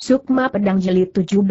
Sukma Pedang Jeli 17.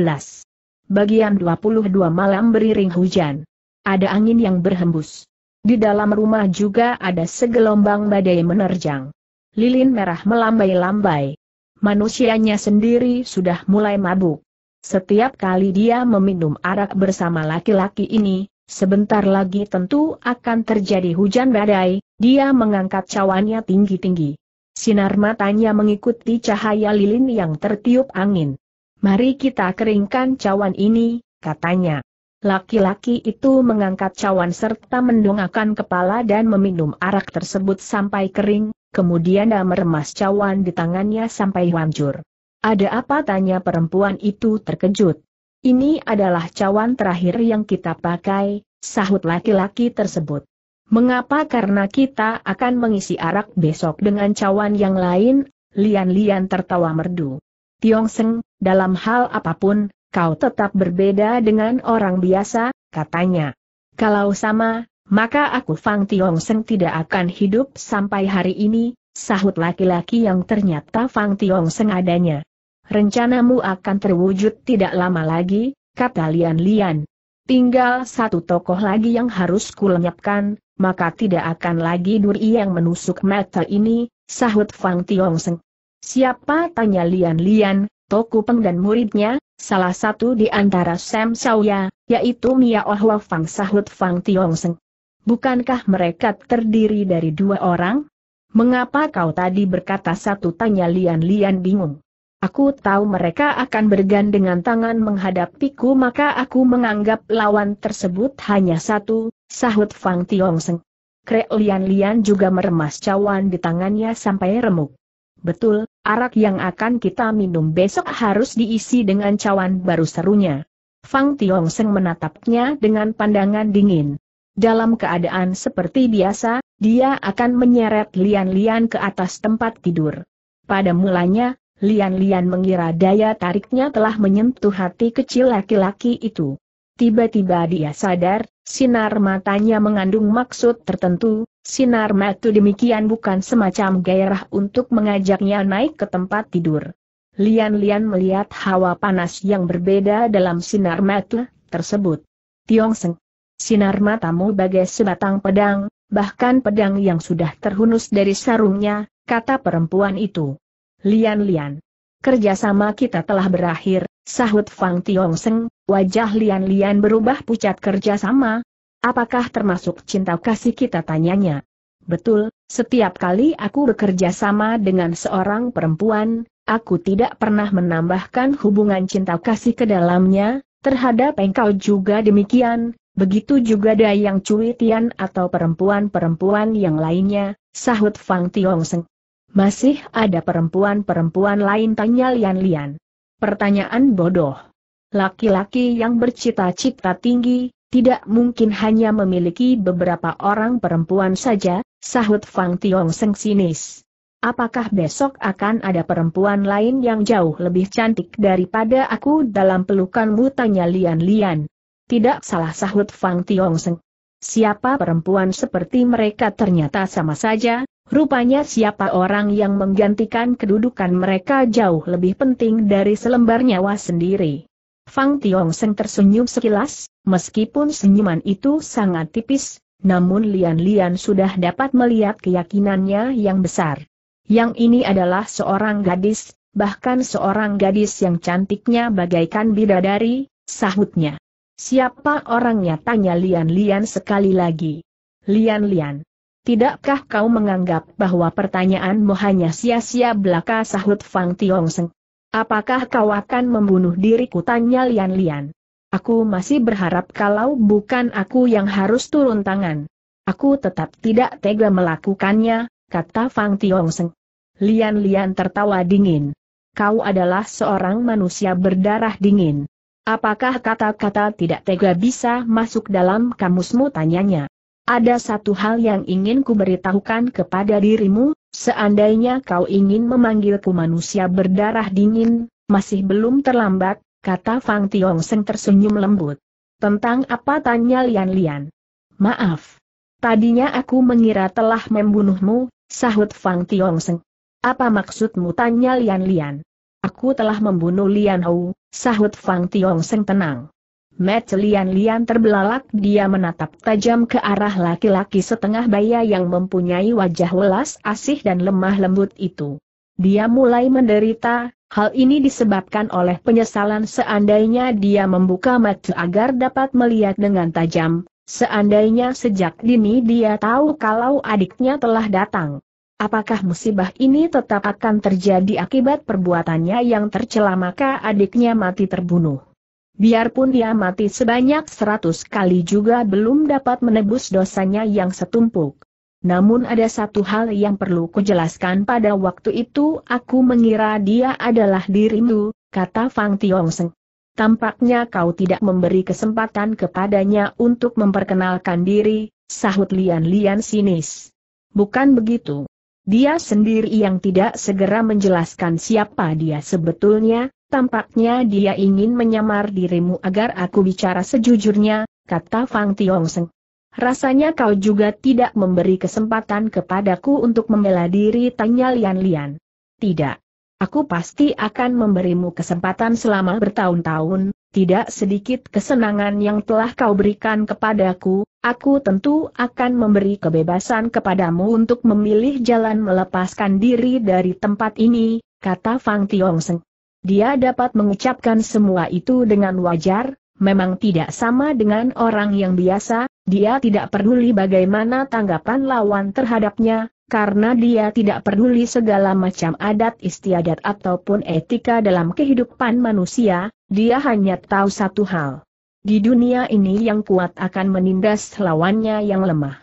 Bagian 22 malam beriring hujan. Ada angin yang berhembus. Di dalam rumah juga ada segelombang badai menerjang. Lilin merah melambai-lambai. Manusianya sendiri sudah mulai mabuk. Setiap kali dia meminum arak bersama laki-laki ini, sebentar lagi tentu akan terjadi hujan badai, dia mengangkat cawannya tinggi-tinggi. Sinar matanya mengikuti cahaya lilin yang tertiup angin. Mari kita keringkan cawan ini, katanya. Laki-laki itu mengangkat cawan serta mendongakkan kepala dan meminum arak tersebut sampai kering, kemudian dia meremas cawan di tangannya sampai hancur. Ada apa tanya perempuan itu terkejut. Ini adalah cawan terakhir yang kita pakai, sahut laki-laki tersebut. Mengapa? Karena kita akan mengisi arak besok dengan cawan yang lain, Lian-Lian tertawa merdu. Tiong Seng, dalam hal apapun, kau tetap berbeda dengan orang biasa, katanya. Kalau sama, maka aku Fang Tiong Seng tidak akan hidup sampai hari ini, sahut laki-laki yang ternyata Fang Tiong Seng adanya. Rencanamu akan terwujud tidak lama lagi, kata Lian-Lian. Tinggal satu tokoh lagi yang harus kulenyapkan, maka tidak akan lagi duri yang menusuk mata ini, sahut Fang Seng. Siapa tanya Lian-Lian, Toku Peng dan muridnya, salah satu di antara Sam Shaoya, yaitu Mia Ohwa Fang sahut Fang Seng. Bukankah mereka terdiri dari dua orang? Mengapa kau tadi berkata satu tanya Lian-Lian bingung? Aku tahu mereka akan bergandengan tangan menghadapiku maka aku menganggap lawan tersebut hanya satu, Sahut Fang Tiong Seng. Krek lian-lian juga meremas cawan di tangannya sampai remuk. Betul, arak yang akan kita minum besok harus diisi dengan cawan baru serunya. Fang Tiong Seng menatapnya dengan pandangan dingin. Dalam keadaan seperti biasa, dia akan menyeret lian-lian ke atas tempat tidur. Pada mulanya, lian-lian mengira daya tariknya telah menyentuh hati kecil laki-laki itu. Tiba-tiba dia sadar, sinar matanya mengandung maksud tertentu, sinar matu demikian bukan semacam gairah untuk mengajaknya naik ke tempat tidur. Lian-lian melihat hawa panas yang berbeda dalam sinar matu tersebut. Tiong Seng, sinar matamu bagai sebatang pedang, bahkan pedang yang sudah terhunus dari sarungnya, kata perempuan itu. Lian-lian. Kerjasama kita telah berakhir, sahut Fang Tiong Seng, Wajah Lian-Lian berubah pucat kerja sama. Apakah termasuk cinta kasih kita tanyanya? Betul, setiap kali aku bekerja sama dengan seorang perempuan, aku tidak pernah menambahkan hubungan cinta kasih ke dalamnya, terhadap engkau juga demikian, begitu juga dayang cuitian atau perempuan-perempuan yang lainnya, sahut Fang Tiong Seng. Masih ada perempuan-perempuan lain tanya Lian-Lian. Pertanyaan bodoh. Laki-laki yang bercita-cita tinggi, tidak mungkin hanya memiliki beberapa orang perempuan saja, sahut Fang Tiong Seng sinis. Apakah besok akan ada perempuan lain yang jauh lebih cantik daripada aku dalam pelukanmu tanya Lian-Lian. Tidak salah sahut Fang Tiong Seng. Siapa perempuan seperti mereka ternyata sama saja, rupanya siapa orang yang menggantikan kedudukan mereka jauh lebih penting dari selembar nyawa sendiri. Fang Tiong Seng tersenyum sekilas, meskipun senyuman itu sangat tipis, namun Lian-Lian sudah dapat melihat keyakinannya yang besar. Yang ini adalah seorang gadis, bahkan seorang gadis yang cantiknya bagaikan bidadari, sahutnya. Siapa orangnya tanya Lian-Lian sekali lagi. Lian-Lian. Tidakkah kau menganggap bahwa pertanyaanmu hanya sia-sia belaka sahut Fang Tiong Seng? Apakah kau akan membunuh diriku? Tanya Lian-Lian. Aku masih berharap kalau bukan aku yang harus turun tangan. Aku tetap tidak tega melakukannya, kata Fang Seng. Lian-Lian tertawa dingin. Kau adalah seorang manusia berdarah dingin. Apakah kata-kata tidak tega bisa masuk dalam kamusmu tanyanya? Ada satu hal yang ingin kuberitahukan kepada dirimu, seandainya kau ingin memanggilku manusia berdarah dingin, masih belum terlambat, kata Fang Tiong Seng tersenyum lembut. Tentang apa tanya Lian Lian? Maaf. Tadinya aku mengira telah membunuhmu, sahut Fang Tiong Seng. Apa maksudmu tanya Lian Lian? Aku telah membunuh Lian Hou, sahut Fang Tiong Seng tenang. Mat lian-lian terbelalak dia menatap tajam ke arah laki-laki setengah baya yang mempunyai wajah welas asih dan lemah lembut itu. Dia mulai menderita, hal ini disebabkan oleh penyesalan seandainya dia membuka mata agar dapat melihat dengan tajam, seandainya sejak dini dia tahu kalau adiknya telah datang. Apakah musibah ini tetap akan terjadi akibat perbuatannya yang tercela maka adiknya mati terbunuh? Biarpun dia mati sebanyak seratus kali juga belum dapat menebus dosanya yang setumpuk. Namun ada satu hal yang perlu kujelaskan pada waktu itu aku mengira dia adalah dirimu, kata Fang Tiongsen. Tampaknya kau tidak memberi kesempatan kepadanya untuk memperkenalkan diri, sahut Lian-Lian sinis. Bukan begitu. Dia sendiri yang tidak segera menjelaskan siapa dia sebetulnya, Tampaknya dia ingin menyamar dirimu agar aku bicara sejujurnya, kata Fang Tiongseng. Rasanya kau juga tidak memberi kesempatan kepadaku untuk membela diri tanya Lian-Lian. Tidak. Aku pasti akan memberimu kesempatan selama bertahun-tahun, tidak sedikit kesenangan yang telah kau berikan kepadaku, aku tentu akan memberi kebebasan kepadamu untuk memilih jalan melepaskan diri dari tempat ini, kata Fang Tiongseng. Dia dapat mengucapkan semua itu dengan wajar, memang tidak sama dengan orang yang biasa, dia tidak peduli bagaimana tanggapan lawan terhadapnya, karena dia tidak peduli segala macam adat istiadat ataupun etika dalam kehidupan manusia, dia hanya tahu satu hal. Di dunia ini yang kuat akan menindas lawannya yang lemah.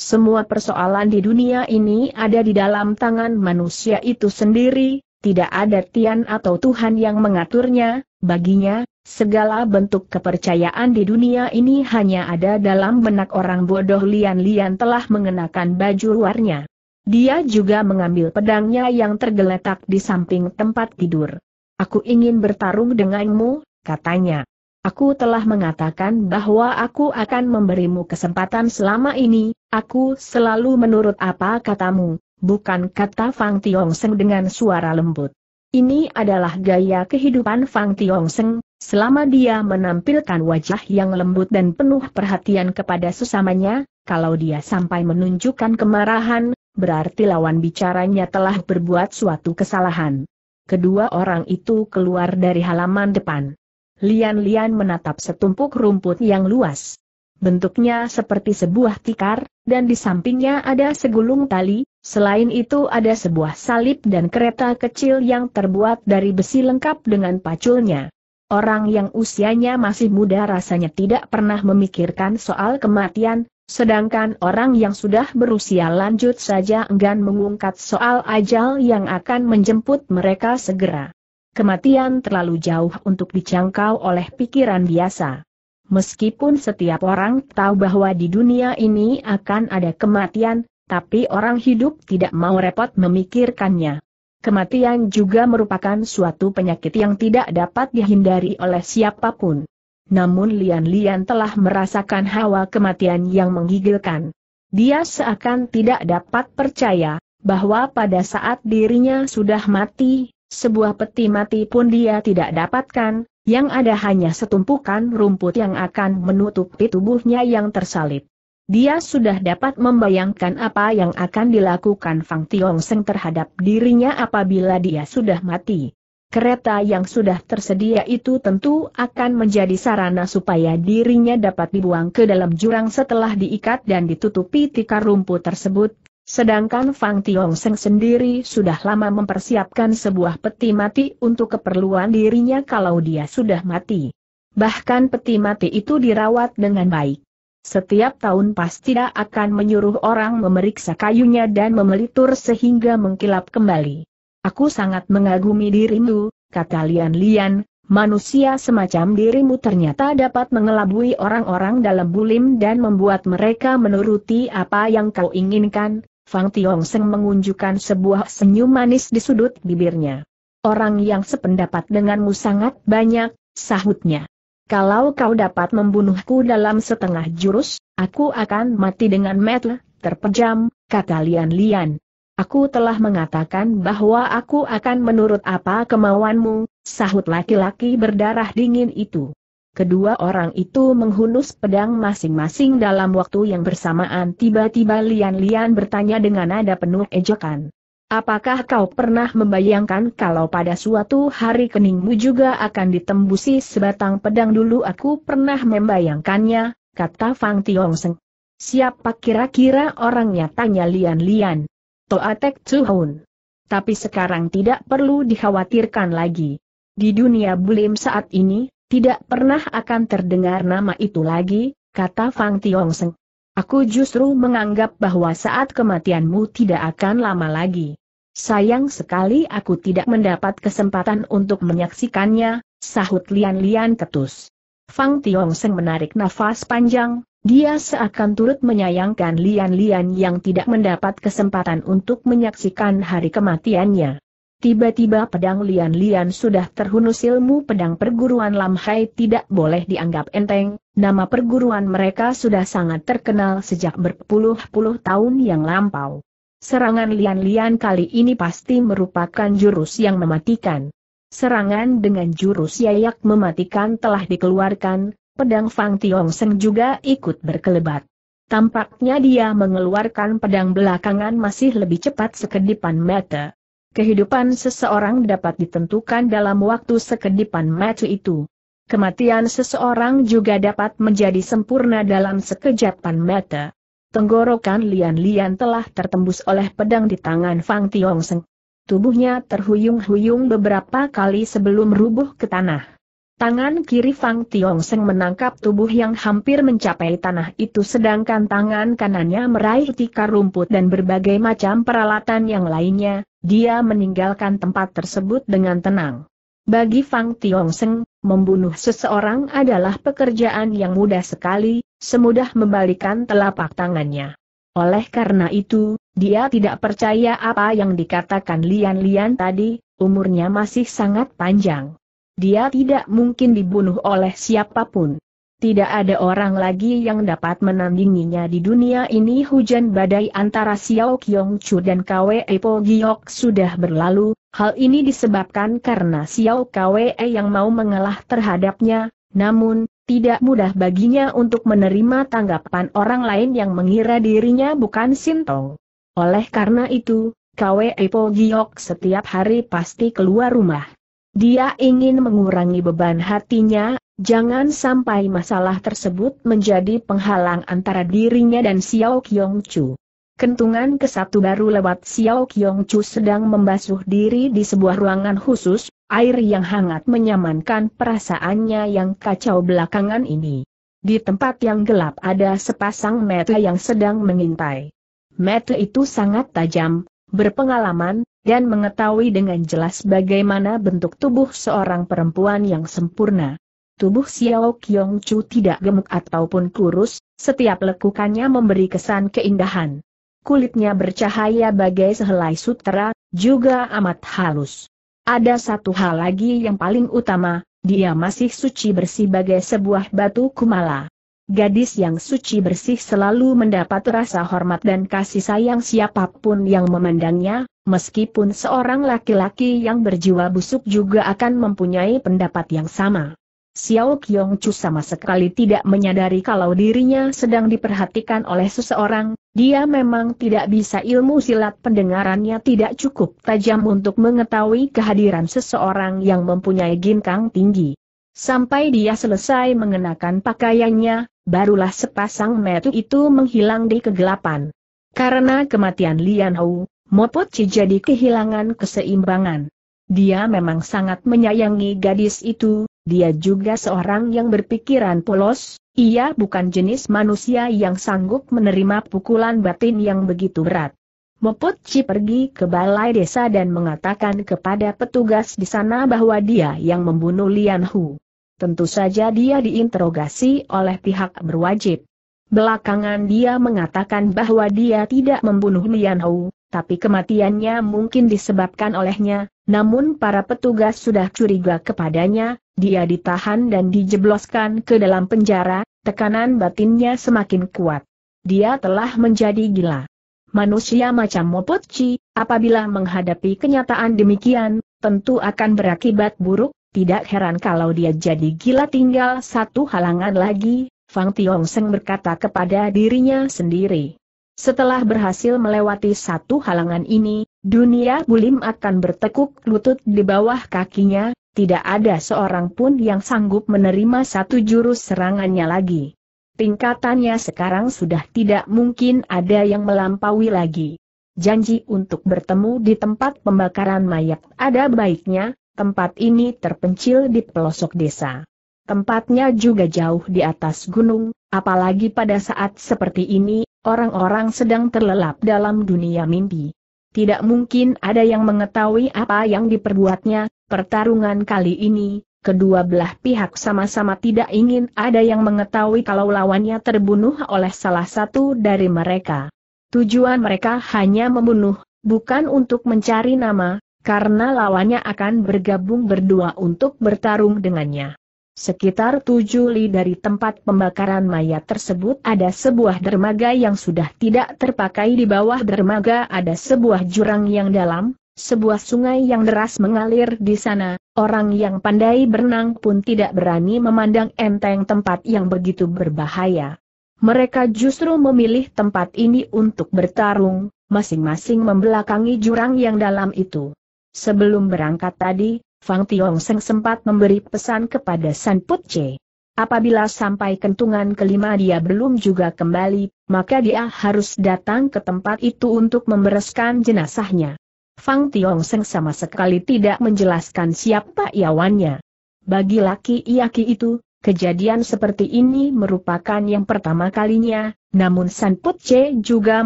Semua persoalan di dunia ini ada di dalam tangan manusia itu sendiri, tidak ada Tian atau Tuhan yang mengaturnya, baginya, segala bentuk kepercayaan di dunia ini hanya ada dalam benak orang bodoh Lian-Lian telah mengenakan baju luarnya. Dia juga mengambil pedangnya yang tergeletak di samping tempat tidur. Aku ingin bertarung denganmu, katanya. Aku telah mengatakan bahwa aku akan memberimu kesempatan selama ini, aku selalu menurut apa katamu, bukan kata Fang Seng dengan suara lembut. Ini adalah gaya kehidupan Fang Seng, selama dia menampilkan wajah yang lembut dan penuh perhatian kepada sesamanya, kalau dia sampai menunjukkan kemarahan, berarti lawan bicaranya telah berbuat suatu kesalahan. Kedua orang itu keluar dari halaman depan. Lian-lian menatap setumpuk rumput yang luas. Bentuknya seperti sebuah tikar, dan di sampingnya ada segulung tali, selain itu ada sebuah salib dan kereta kecil yang terbuat dari besi lengkap dengan paculnya. Orang yang usianya masih muda rasanya tidak pernah memikirkan soal kematian, sedangkan orang yang sudah berusia lanjut saja enggan mengungkap soal ajal yang akan menjemput mereka segera. Kematian terlalu jauh untuk dijangkau oleh pikiran biasa. Meskipun setiap orang tahu bahwa di dunia ini akan ada kematian, tapi orang hidup tidak mau repot memikirkannya. Kematian juga merupakan suatu penyakit yang tidak dapat dihindari oleh siapapun. Namun Lian-Lian telah merasakan hawa kematian yang menggigilkan. Dia seakan tidak dapat percaya, bahwa pada saat dirinya sudah mati, sebuah peti mati pun dia tidak dapatkan, yang ada hanya setumpukan rumput yang akan menutupi tubuhnya yang tersalib. Dia sudah dapat membayangkan apa yang akan dilakukan Fang Seng terhadap dirinya apabila dia sudah mati. Kereta yang sudah tersedia itu tentu akan menjadi sarana supaya dirinya dapat dibuang ke dalam jurang setelah diikat dan ditutupi tikar rumput tersebut, Sedangkan Fang Seng sendiri sudah lama mempersiapkan sebuah peti mati untuk keperluan dirinya kalau dia sudah mati. Bahkan peti mati itu dirawat dengan baik. Setiap tahun pasti akan menyuruh orang memeriksa kayunya dan memelitur sehingga mengkilap kembali. Aku sangat mengagumi dirimu, kata Lian Lian, manusia semacam dirimu ternyata dapat mengelabui orang-orang dalam bulim dan membuat mereka menuruti apa yang kau inginkan, Fang Tiong Seng mengunjukkan sebuah senyum manis di sudut bibirnya. Orang yang sependapat denganmu sangat banyak, sahutnya. Kalau kau dapat membunuhku dalam setengah jurus, aku akan mati dengan metel, terpejam, kata Lian Lian. Aku telah mengatakan bahwa aku akan menurut apa kemauanmu, sahut laki-laki berdarah dingin itu. Kedua orang itu menghunus pedang masing-masing dalam waktu yang bersamaan. Tiba-tiba Lian-Lian bertanya dengan nada penuh ejekan. Apakah kau pernah membayangkan kalau pada suatu hari keningmu juga akan ditembusi sebatang pedang dulu aku pernah membayangkannya, kata Fang Tiong Seng. Siapa kira-kira orangnya tanya Lian-Lian. Toa Toatek Tuhun. Tapi sekarang tidak perlu dikhawatirkan lagi. Di dunia bulim saat ini, tidak pernah akan terdengar nama itu lagi, kata Fang Seng. Aku justru menganggap bahwa saat kematianmu tidak akan lama lagi. Sayang sekali aku tidak mendapat kesempatan untuk menyaksikannya, sahut lian-lian ketus. Fang Seng menarik nafas panjang, dia seakan turut menyayangkan lian-lian yang tidak mendapat kesempatan untuk menyaksikan hari kematiannya. Tiba-tiba pedang Lian-Lian sudah terhunus ilmu pedang perguruan Lam Hai tidak boleh dianggap enteng, nama perguruan mereka sudah sangat terkenal sejak berpuluh-puluh tahun yang lampau. Serangan Lian-Lian kali ini pasti merupakan jurus yang mematikan. Serangan dengan jurus yayak mematikan telah dikeluarkan, pedang Fang Tiong Seng juga ikut berkelebat. Tampaknya dia mengeluarkan pedang belakangan masih lebih cepat sekedipan mata. Kehidupan seseorang dapat ditentukan dalam waktu sekedipan mata itu. Kematian seseorang juga dapat menjadi sempurna dalam sekejapan mata. Tenggorokan Lian-Lian telah tertembus oleh pedang di tangan Fang Seng. Tubuhnya terhuyung-huyung beberapa kali sebelum rubuh ke tanah. Tangan kiri Fang Seng menangkap tubuh yang hampir mencapai tanah itu sedangkan tangan kanannya meraih tikar rumput dan berbagai macam peralatan yang lainnya, dia meninggalkan tempat tersebut dengan tenang. Bagi Fang Tiong Seng, membunuh seseorang adalah pekerjaan yang mudah sekali, semudah membalikan telapak tangannya. Oleh karena itu, dia tidak percaya apa yang dikatakan Lian-Lian tadi, umurnya masih sangat panjang. Dia tidak mungkin dibunuh oleh siapapun. Tidak ada orang lagi yang dapat menandinginya di dunia ini hujan badai antara Xiao Qiong Chu dan Kwe Po Giok sudah berlalu, hal ini disebabkan karena Xiao Kwe yang mau mengalah terhadapnya, namun, tidak mudah baginya untuk menerima tanggapan orang lain yang mengira dirinya bukan Sintong. Oleh karena itu, Kwe Po Giok setiap hari pasti keluar rumah. Dia ingin mengurangi beban hatinya, Jangan sampai masalah tersebut menjadi penghalang antara dirinya dan Xiao Qiong Chu. Kentungan ke satu baru lewat Xiao Qiong Chu sedang membasuh diri di sebuah ruangan khusus, air yang hangat menyamankan perasaannya yang kacau belakangan ini. Di tempat yang gelap ada sepasang mata yang sedang mengintai. Mata itu sangat tajam, berpengalaman, dan mengetahui dengan jelas bagaimana bentuk tubuh seorang perempuan yang sempurna. Tubuh Xiao Qiong Chu tidak gemuk ataupun kurus, setiap lekukannya memberi kesan keindahan. Kulitnya bercahaya bagai sehelai sutera, juga amat halus. Ada satu hal lagi yang paling utama, dia masih suci bersih bagai sebuah batu kumala. Gadis yang suci bersih selalu mendapat rasa hormat dan kasih sayang siapapun yang memandangnya, meskipun seorang laki-laki yang berjiwa busuk juga akan mempunyai pendapat yang sama. Xiao Qiong Chu sama sekali tidak menyadari kalau dirinya sedang diperhatikan oleh seseorang, dia memang tidak bisa ilmu silat pendengarannya tidak cukup tajam untuk mengetahui kehadiran seseorang yang mempunyai ginkang tinggi. Sampai dia selesai mengenakan pakaiannya, barulah sepasang metu itu menghilang di kegelapan. Karena kematian Lian Hou, Mopot Ci jadi kehilangan keseimbangan. Dia memang sangat menyayangi gadis itu, dia juga seorang yang berpikiran polos, ia bukan jenis manusia yang sanggup menerima pukulan batin yang begitu berat. Mopotci pergi ke balai desa dan mengatakan kepada petugas di sana bahwa dia yang membunuh Lian Hu. Tentu saja dia diinterogasi oleh pihak berwajib. Belakangan dia mengatakan bahwa dia tidak membunuh Lian Hu, tapi kematiannya mungkin disebabkan olehnya, namun para petugas sudah curiga kepadanya, dia ditahan dan dijebloskan ke dalam penjara, tekanan batinnya semakin kuat. Dia telah menjadi gila. Manusia macam Mopochi, apabila menghadapi kenyataan demikian, tentu akan berakibat buruk, tidak heran kalau dia jadi gila tinggal satu halangan lagi, Fang Tiong Seng berkata kepada dirinya sendiri. Setelah berhasil melewati satu halangan ini, Dunia bulim akan bertekuk lutut di bawah kakinya, tidak ada seorang pun yang sanggup menerima satu jurus serangannya lagi. Tingkatannya sekarang sudah tidak mungkin ada yang melampaui lagi. Janji untuk bertemu di tempat pembakaran mayat ada baiknya, tempat ini terpencil di pelosok desa. Tempatnya juga jauh di atas gunung, apalagi pada saat seperti ini, orang-orang sedang terlelap dalam dunia mimpi tidak mungkin ada yang mengetahui apa yang diperbuatnya, pertarungan kali ini, kedua belah pihak sama-sama tidak ingin ada yang mengetahui kalau lawannya terbunuh oleh salah satu dari mereka. Tujuan mereka hanya membunuh, bukan untuk mencari nama, karena lawannya akan bergabung berdua untuk bertarung dengannya. Sekitar tujuh li dari tempat pembakaran mayat tersebut ada sebuah dermaga yang sudah tidak terpakai di bawah dermaga ada sebuah jurang yang dalam, sebuah sungai yang deras mengalir di sana, orang yang pandai berenang pun tidak berani memandang enteng tempat yang begitu berbahaya. Mereka justru memilih tempat ini untuk bertarung, masing-masing membelakangi jurang yang dalam itu. Sebelum berangkat tadi, Fang Tiong Seng sempat memberi pesan kepada San Put Che. Apabila sampai kentungan kelima dia belum juga kembali, maka dia harus datang ke tempat itu untuk membereskan jenazahnya. Fang Tiong Seng sama sekali tidak menjelaskan siapa iawannya. Bagi laki-laki itu, kejadian seperti ini merupakan yang pertama kalinya, namun San Put Che juga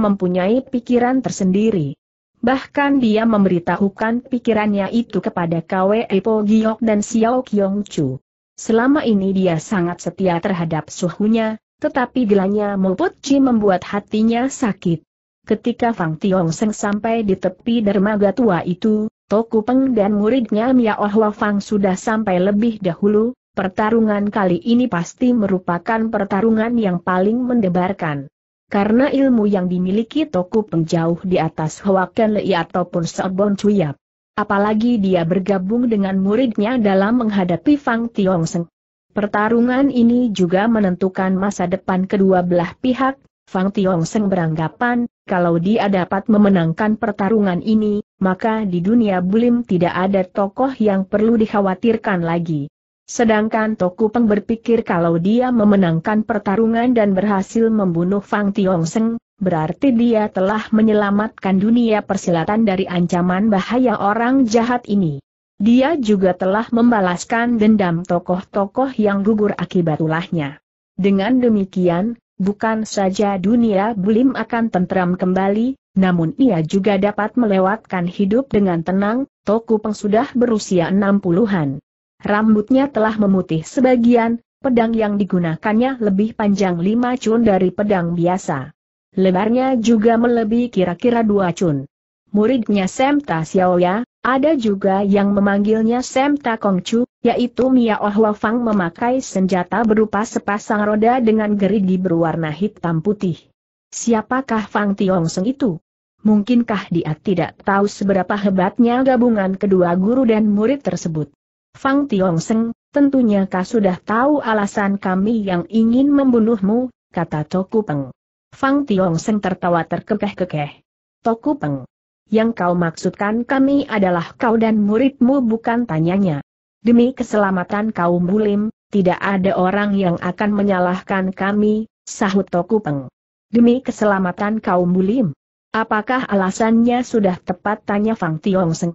mempunyai pikiran tersendiri. Bahkan dia memberitahukan pikirannya itu kepada Kwe Po Giok dan Xiao Kiong Chu. Selama ini dia sangat setia terhadap suhunya, tetapi gelanya Muput Chi membuat hatinya sakit. Ketika Fang Tiong Seng sampai di tepi dermaga tua itu, Toku Peng dan muridnya Mia Oh Fang sudah sampai lebih dahulu, pertarungan kali ini pasti merupakan pertarungan yang paling mendebarkan. Karena ilmu yang dimiliki Toku Peng di atas Hawakan Lei ataupun Sobon Cuyap, Apalagi dia bergabung dengan muridnya dalam menghadapi Fang Seng. Pertarungan ini juga menentukan masa depan kedua belah pihak, Fang Seng beranggapan, kalau dia dapat memenangkan pertarungan ini, maka di dunia bulim tidak ada tokoh yang perlu dikhawatirkan lagi. Sedangkan Toku Peng berpikir kalau dia memenangkan pertarungan dan berhasil membunuh Fang Tiong Seng, berarti dia telah menyelamatkan dunia persilatan dari ancaman bahaya orang jahat ini. Dia juga telah membalaskan dendam tokoh-tokoh yang gugur akibat ulahnya. Dengan demikian, bukan saja dunia Bulim akan tentram kembali, namun ia juga dapat melewatkan hidup dengan tenang, Toku Peng sudah berusia 60-an. Rambutnya telah memutih sebagian, pedang yang digunakannya lebih panjang lima cun dari pedang biasa. Lebarnya juga melebihi kira-kira dua cun. Muridnya Semta Xiaoya, ada juga yang memanggilnya Semta Kongcu, yaitu Mia Ohwafang memakai senjata berupa sepasang roda dengan gerigi berwarna hitam putih. Siapakah Fang Tiongseng itu? Mungkinkah dia tidak tahu seberapa hebatnya gabungan kedua guru dan murid tersebut? Fang Tiong Seng, tentunya kau sudah tahu alasan kami yang ingin membunuhmu, kata Toku Peng. Fang Tiong Seng tertawa terkekeh-kekeh. Toku Peng. Yang kau maksudkan kami adalah kau dan muridmu bukan tanyanya. Demi keselamatan kaum bulim, tidak ada orang yang akan menyalahkan kami, sahut Toku Peng. Demi keselamatan kaum bulim. Apakah alasannya sudah tepat tanya Fang Tiong Seng?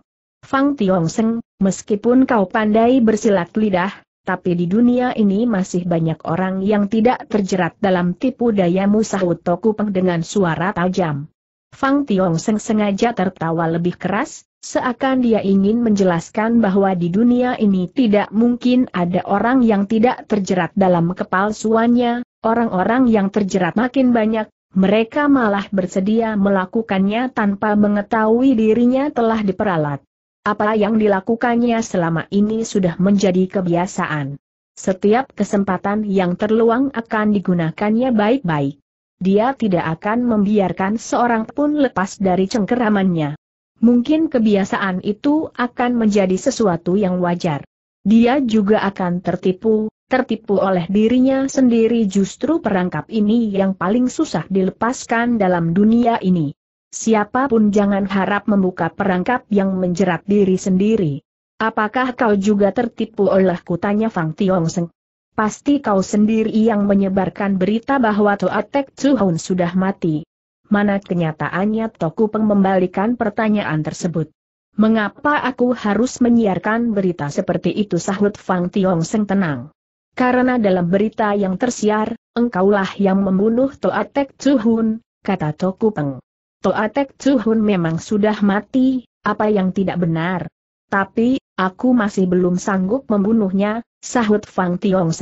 Fang Tiong Seng, meskipun kau pandai bersilat lidah, tapi di dunia ini masih banyak orang yang tidak terjerat dalam tipu dayamu sahut Peng dengan suara tajam. Fang Tiong Seng sengaja tertawa lebih keras, seakan dia ingin menjelaskan bahwa di dunia ini tidak mungkin ada orang yang tidak terjerat dalam kepalsuannya, orang-orang yang terjerat makin banyak, mereka malah bersedia melakukannya tanpa mengetahui dirinya telah diperalat. Apa yang dilakukannya selama ini sudah menjadi kebiasaan. Setiap kesempatan yang terluang akan digunakannya baik-baik. Dia tidak akan membiarkan seorang pun lepas dari cengkeramannya. Mungkin kebiasaan itu akan menjadi sesuatu yang wajar. Dia juga akan tertipu, tertipu oleh dirinya sendiri justru perangkap ini yang paling susah dilepaskan dalam dunia ini siapapun jangan harap membuka perangkap yang menjerat diri sendiri. Apakah kau juga tertipu oleh kutanya Fang Seng? Pasti kau sendiri yang menyebarkan berita bahwa Toa Toatek Hun sudah mati. Mana kenyataannya Toku Peng membalikan pertanyaan tersebut. Mengapa aku harus menyiarkan berita seperti itu sahut Fang Seng tenang. Karena dalam berita yang tersiar, engkaulah yang membunuh Toa Toatek Hun, kata Toku Peng. Toatek Tsuhun memang sudah mati, apa yang tidak benar. Tapi, aku masih belum sanggup membunuhnya, sahut Fang Tipuan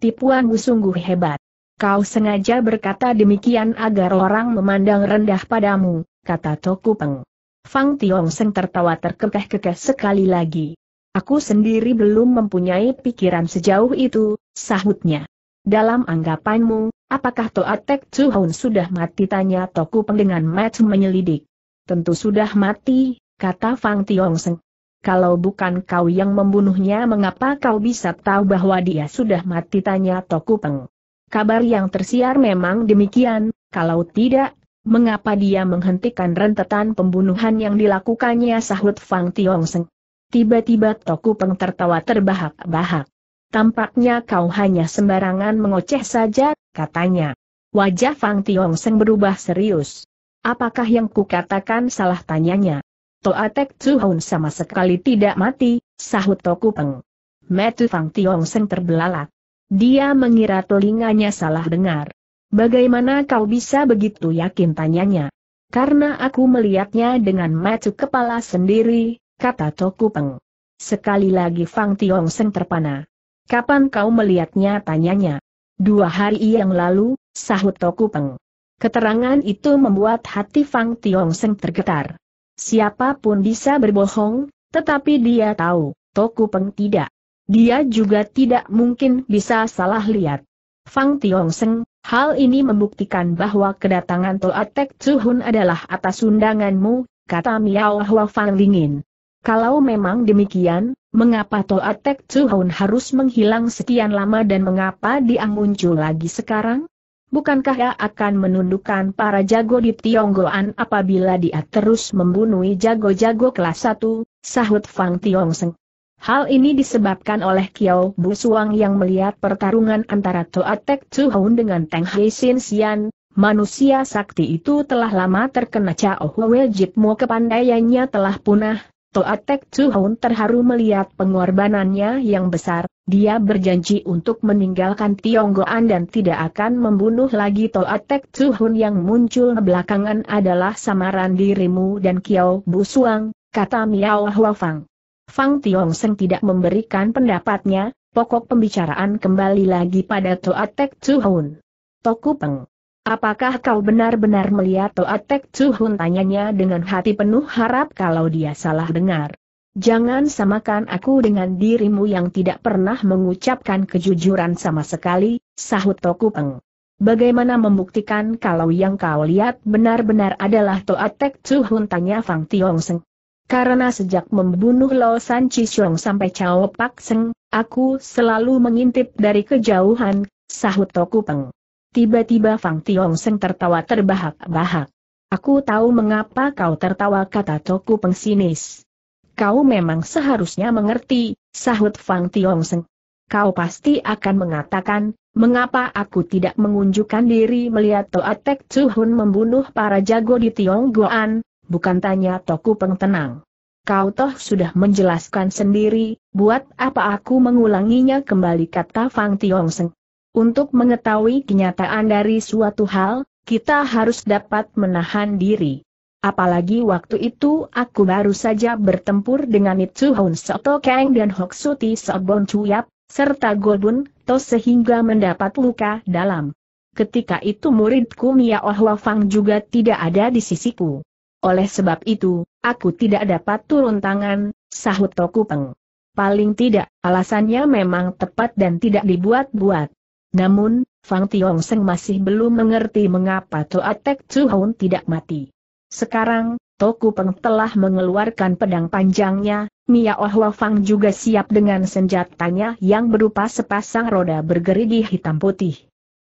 Tipuanmu sungguh hebat. Kau sengaja berkata demikian agar orang memandang rendah padamu, kata Toku Peng. Fang Tiongseng tertawa terkekeh-kekeh sekali lagi. Aku sendiri belum mempunyai pikiran sejauh itu, sahutnya. Dalam anggapanmu, apakah Toatek Tuhun sudah mati? Tanya Toku Peng dengan match menyelidik. Tentu sudah mati, kata Fang Tiong Seng. Kalau bukan kau yang membunuhnya mengapa kau bisa tahu bahwa dia sudah mati? Tanya Toku Peng. Kabar yang tersiar memang demikian, kalau tidak, mengapa dia menghentikan rentetan pembunuhan yang dilakukannya sahut Fang Tiong Seng. Tiba-tiba Toku Peng tertawa terbahak-bahak. Tampaknya kau hanya sembarangan mengoceh saja, katanya. Wajah Fang Tiong Seng berubah serius. Apakah yang kukatakan salah tanyanya? Toatek Tsuhun sama sekali tidak mati, sahut Toku Peng. Metu Fang Tiong Seng terbelalak. Dia mengira telinganya salah dengar. Bagaimana kau bisa begitu yakin tanyanya? Karena aku melihatnya dengan mata kepala sendiri, kata Toku Peng. Sekali lagi Fang Tiong Seng terpana. Kapan kau melihatnya tanyanya? Dua hari yang lalu, sahut Toku Peng. Keterangan itu membuat hati Fang Tiong Seng tergetar. Siapapun bisa berbohong, tetapi dia tahu, Toku Peng tidak. Dia juga tidak mungkin bisa salah lihat. Fang Tiong Seng, hal ini membuktikan bahwa kedatangan Toatek Tsuhun adalah atas undanganmu, kata Miao Hua Fang Lingin. Kalau memang demikian, mengapa Toa Tek Chuhun harus menghilang sekian lama dan mengapa dia muncul lagi sekarang? Bukankah ia akan menundukkan para jago di Tionggoan apabila dia terus membunuh jago-jago kelas 1, sahut Fang Tiongseng. Hal ini disebabkan oleh Kiao Suang yang melihat pertarungan antara Toa Tek Chuhun dengan Teng Hai Sin Xian, manusia sakti itu telah lama terkena Cao Hwe Jitmo kepandaiannya telah punah, Toa Toatek Tuhun terharu melihat pengorbanannya yang besar, dia berjanji untuk meninggalkan Tionggoan dan tidak akan membunuh lagi Toa Toatek Tuhun yang muncul belakangan adalah samaran dirimu dan Kiao Busuang, kata Miao Hua Fang Tiong Seng tidak memberikan pendapatnya, pokok pembicaraan kembali lagi pada Toa Toatek Tuhun. Toku Peng. Apakah kau benar-benar melihat Toatek Hun? tanyanya dengan hati penuh harap kalau dia salah dengar. Jangan samakan aku dengan dirimu yang tidak pernah mengucapkan kejujuran sama sekali, sahut Toku Peng. Bagaimana membuktikan kalau yang kau lihat benar-benar adalah Toatek Hun? tanya Fang Tiong Seng. Karena sejak membunuh Lo San Cisiong sampai Chao Pak Seng, aku selalu mengintip dari kejauhan, sahut Toku Peng. Tiba-tiba Fang Tiong Seng tertawa terbahak-bahak. Aku tahu mengapa kau tertawa kata Toku pengsinis. Kau memang seharusnya mengerti, sahut Fang Tiong Seng. Kau pasti akan mengatakan, mengapa aku tidak mengunjukkan diri melihat Toa Tek Chuhun membunuh para jago di Goan, bukan tanya Toku Pengtenang. Kau toh sudah menjelaskan sendiri, buat apa aku mengulanginya kembali kata Fang Tiong Seng. Untuk mengetahui kenyataan dari suatu hal, kita harus dapat menahan diri. Apalagi waktu itu aku baru saja bertempur dengan Itsuhon Soto Kang dan Hoksuti Sobon Chuyap, serta Golbun, tos sehingga mendapat luka dalam. Ketika itu muridku Mia Wafang oh juga tidak ada di sisiku. Oleh sebab itu, aku tidak dapat turun tangan, sahut Toku Peng. Paling tidak, alasannya memang tepat dan tidak dibuat-buat. Namun, Fang Tiong Seng masih belum mengerti mengapa Toa Tek Chuhun tidak mati. Sekarang, Toku Peng telah mengeluarkan pedang panjangnya, Mia Ohwa Fang juga siap dengan senjatanya yang berupa sepasang roda bergerigi hitam putih.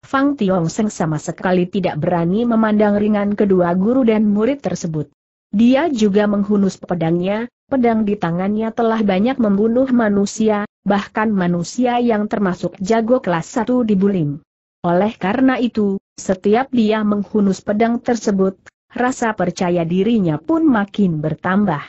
Fang Tiong Seng sama sekali tidak berani memandang ringan kedua guru dan murid tersebut. Dia juga menghunus pedangnya, pedang di tangannya telah banyak membunuh manusia, bahkan manusia yang termasuk jago kelas 1 dibulim. Oleh karena itu, setiap dia menghunus pedang tersebut, rasa percaya dirinya pun makin bertambah.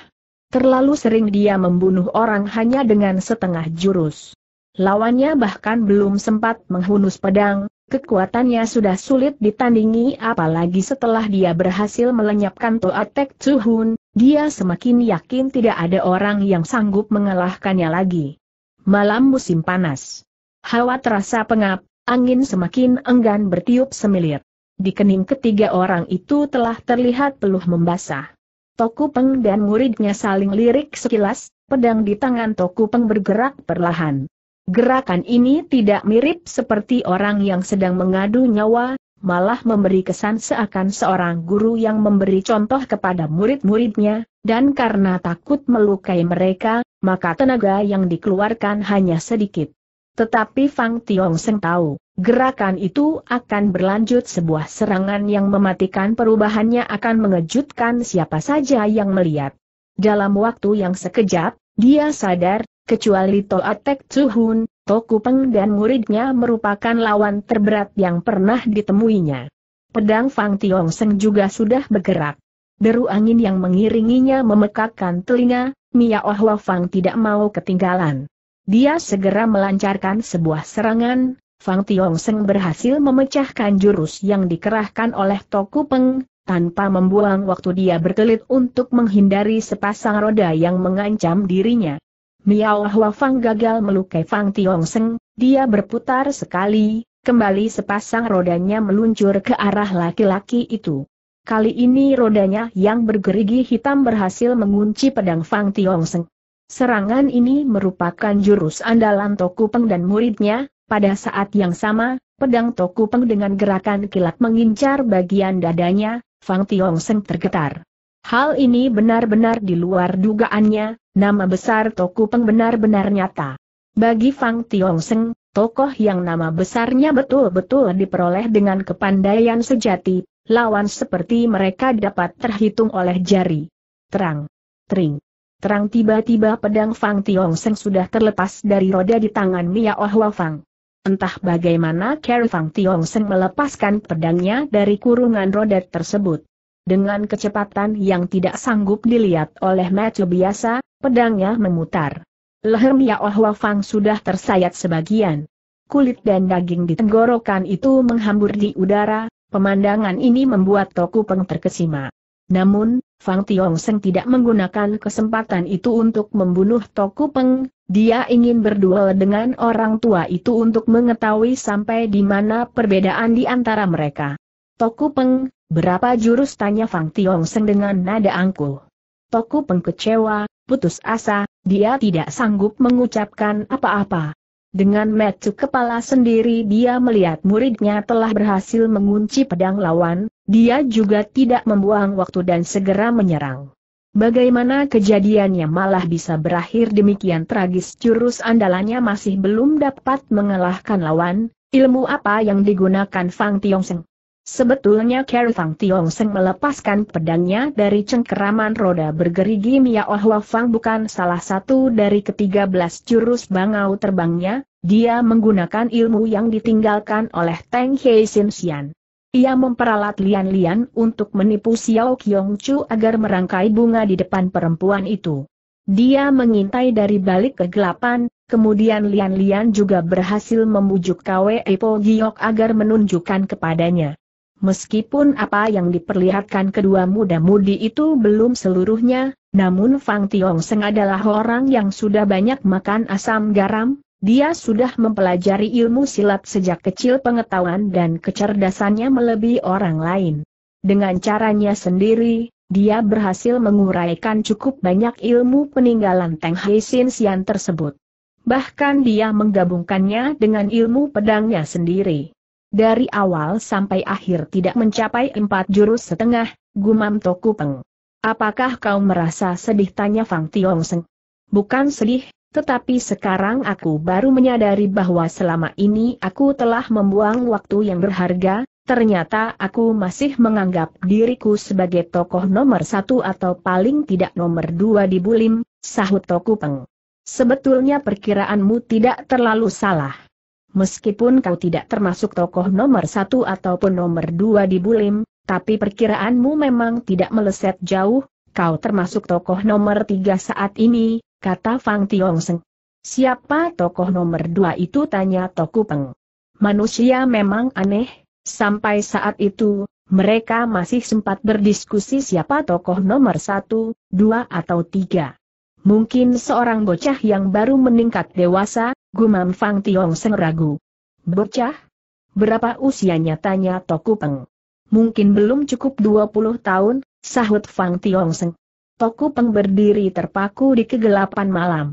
Terlalu sering dia membunuh orang hanya dengan setengah jurus. Lawannya bahkan belum sempat menghunus pedang, kekuatannya sudah sulit ditandingi apalagi setelah dia berhasil melenyapkan Toatek Hun, dia semakin yakin tidak ada orang yang sanggup mengalahkannya lagi. Malam musim panas. Hawa terasa pengap, angin semakin enggan bertiup semilir. Di kening ketiga orang itu telah terlihat peluh membasah. Toku Peng dan muridnya saling lirik sekilas, pedang di tangan Toku Peng bergerak perlahan. Gerakan ini tidak mirip seperti orang yang sedang mengadu nyawa, malah memberi kesan seakan seorang guru yang memberi contoh kepada murid-muridnya, dan karena takut melukai mereka, maka tenaga yang dikeluarkan hanya sedikit. Tetapi Fang Tiong Seng tahu, gerakan itu akan berlanjut sebuah serangan yang mematikan perubahannya akan mengejutkan siapa saja yang melihat. Dalam waktu yang sekejap, dia sadar, kecuali Toa Tek Tsuhun, Toku Peng dan muridnya merupakan lawan terberat yang pernah ditemuinya. Pedang Fang Tiong Seng juga sudah bergerak. Deru angin yang mengiringinya memekakkan telinga, Mia Ohlofang tidak mau ketinggalan. Dia segera melancarkan sebuah serangan, Fang Tiong Seng berhasil memecahkan jurus yang dikerahkan oleh Toku Peng, tanpa membuang waktu dia berkelit untuk menghindari sepasang roda yang mengancam dirinya. Miao oh Fang gagal melukai Fang Tiong Seng, dia berputar sekali, kembali sepasang rodanya meluncur ke arah laki-laki itu. Kali ini rodanya yang bergerigi hitam berhasil mengunci pedang Fang Tiongseng. Serangan ini merupakan jurus andalan Toku Peng dan muridnya, pada saat yang sama, pedang Toku Peng dengan gerakan kilat mengincar bagian dadanya, Fang Tiongseng tergetar. Hal ini benar-benar di luar dugaannya, nama besar Toku Peng benar-benar nyata. Bagi Fang Tiongseng, tokoh yang nama besarnya betul-betul diperoleh dengan kepandaian sejati, lawan seperti mereka dapat terhitung oleh jari. Terang. Tering. Terang tiba-tiba pedang Fang Tiong Seng sudah terlepas dari roda di tangan Mia Oh Fang. Entah bagaimana Carrie Fang Tiong Seng melepaskan pedangnya dari kurungan roda tersebut. Dengan kecepatan yang tidak sanggup dilihat oleh mata biasa, pedangnya memutar. Leher Mia Oh Fang sudah tersayat sebagian. Kulit dan daging di tenggorokan itu menghambur di udara, Pemandangan ini membuat Toku Peng terkesima. Namun, Fang Tiong Seng tidak menggunakan kesempatan itu untuk membunuh Toku Peng, dia ingin berduel dengan orang tua itu untuk mengetahui sampai di mana perbedaan di antara mereka. Toku Peng, berapa jurus tanya Fang Tiong Seng dengan nada angkuh. Toku Peng kecewa, putus asa, dia tidak sanggup mengucapkan apa-apa. Dengan metu kepala sendiri dia melihat muridnya telah berhasil mengunci pedang lawan, dia juga tidak membuang waktu dan segera menyerang. Bagaimana kejadiannya malah bisa berakhir demikian tragis jurus andalannya masih belum dapat mengalahkan lawan, ilmu apa yang digunakan Fang Tiong Seng? Sebetulnya Fang Tiong Seng melepaskan pedangnya dari cengkeraman roda bergerigi Oh Lo Fang bukan salah satu dari ketiga belas jurus bangau terbangnya, dia menggunakan ilmu yang ditinggalkan oleh Teng Hei Sin Xian. Ia memperalat lian-lian untuk menipu Xiao Kyong Chu agar merangkai bunga di depan perempuan itu. Dia mengintai dari balik kegelapan, kemudian lian-lian juga berhasil membujuk Kwe Po Giok agar menunjukkan kepadanya. Meskipun apa yang diperlihatkan kedua muda-mudi itu belum seluruhnya, namun Fang Tiong Seng adalah orang yang sudah banyak makan asam garam, dia sudah mempelajari ilmu silat sejak kecil pengetahuan dan kecerdasannya melebihi orang lain. Dengan caranya sendiri, dia berhasil menguraikan cukup banyak ilmu peninggalan Teng Hei Sin Sian tersebut. Bahkan dia menggabungkannya dengan ilmu pedangnya sendiri dari awal sampai akhir tidak mencapai empat jurus setengah, gumam Toku Peng. Apakah kau merasa sedih tanya Fang Tiong Seng? Bukan sedih, tetapi sekarang aku baru menyadari bahwa selama ini aku telah membuang waktu yang berharga, ternyata aku masih menganggap diriku sebagai tokoh nomor satu atau paling tidak nomor dua di Bulim, sahut Toku Peng. Sebetulnya perkiraanmu tidak terlalu salah. Meskipun kau tidak termasuk tokoh nomor satu ataupun nomor dua di Bulim, tapi perkiraanmu memang tidak meleset jauh, kau termasuk tokoh nomor tiga saat ini, kata Fang Seng. Siapa tokoh nomor dua itu tanya Toku Peng. Manusia memang aneh, sampai saat itu, mereka masih sempat berdiskusi siapa tokoh nomor satu, dua atau tiga. Mungkin seorang bocah yang baru meningkat dewasa, gumam Fang Tiong Seng ragu. Bocah? Berapa usianya tanya Toku Peng? Mungkin belum cukup 20 tahun, sahut Fang Tiong Seng. Toku Peng berdiri terpaku di kegelapan malam.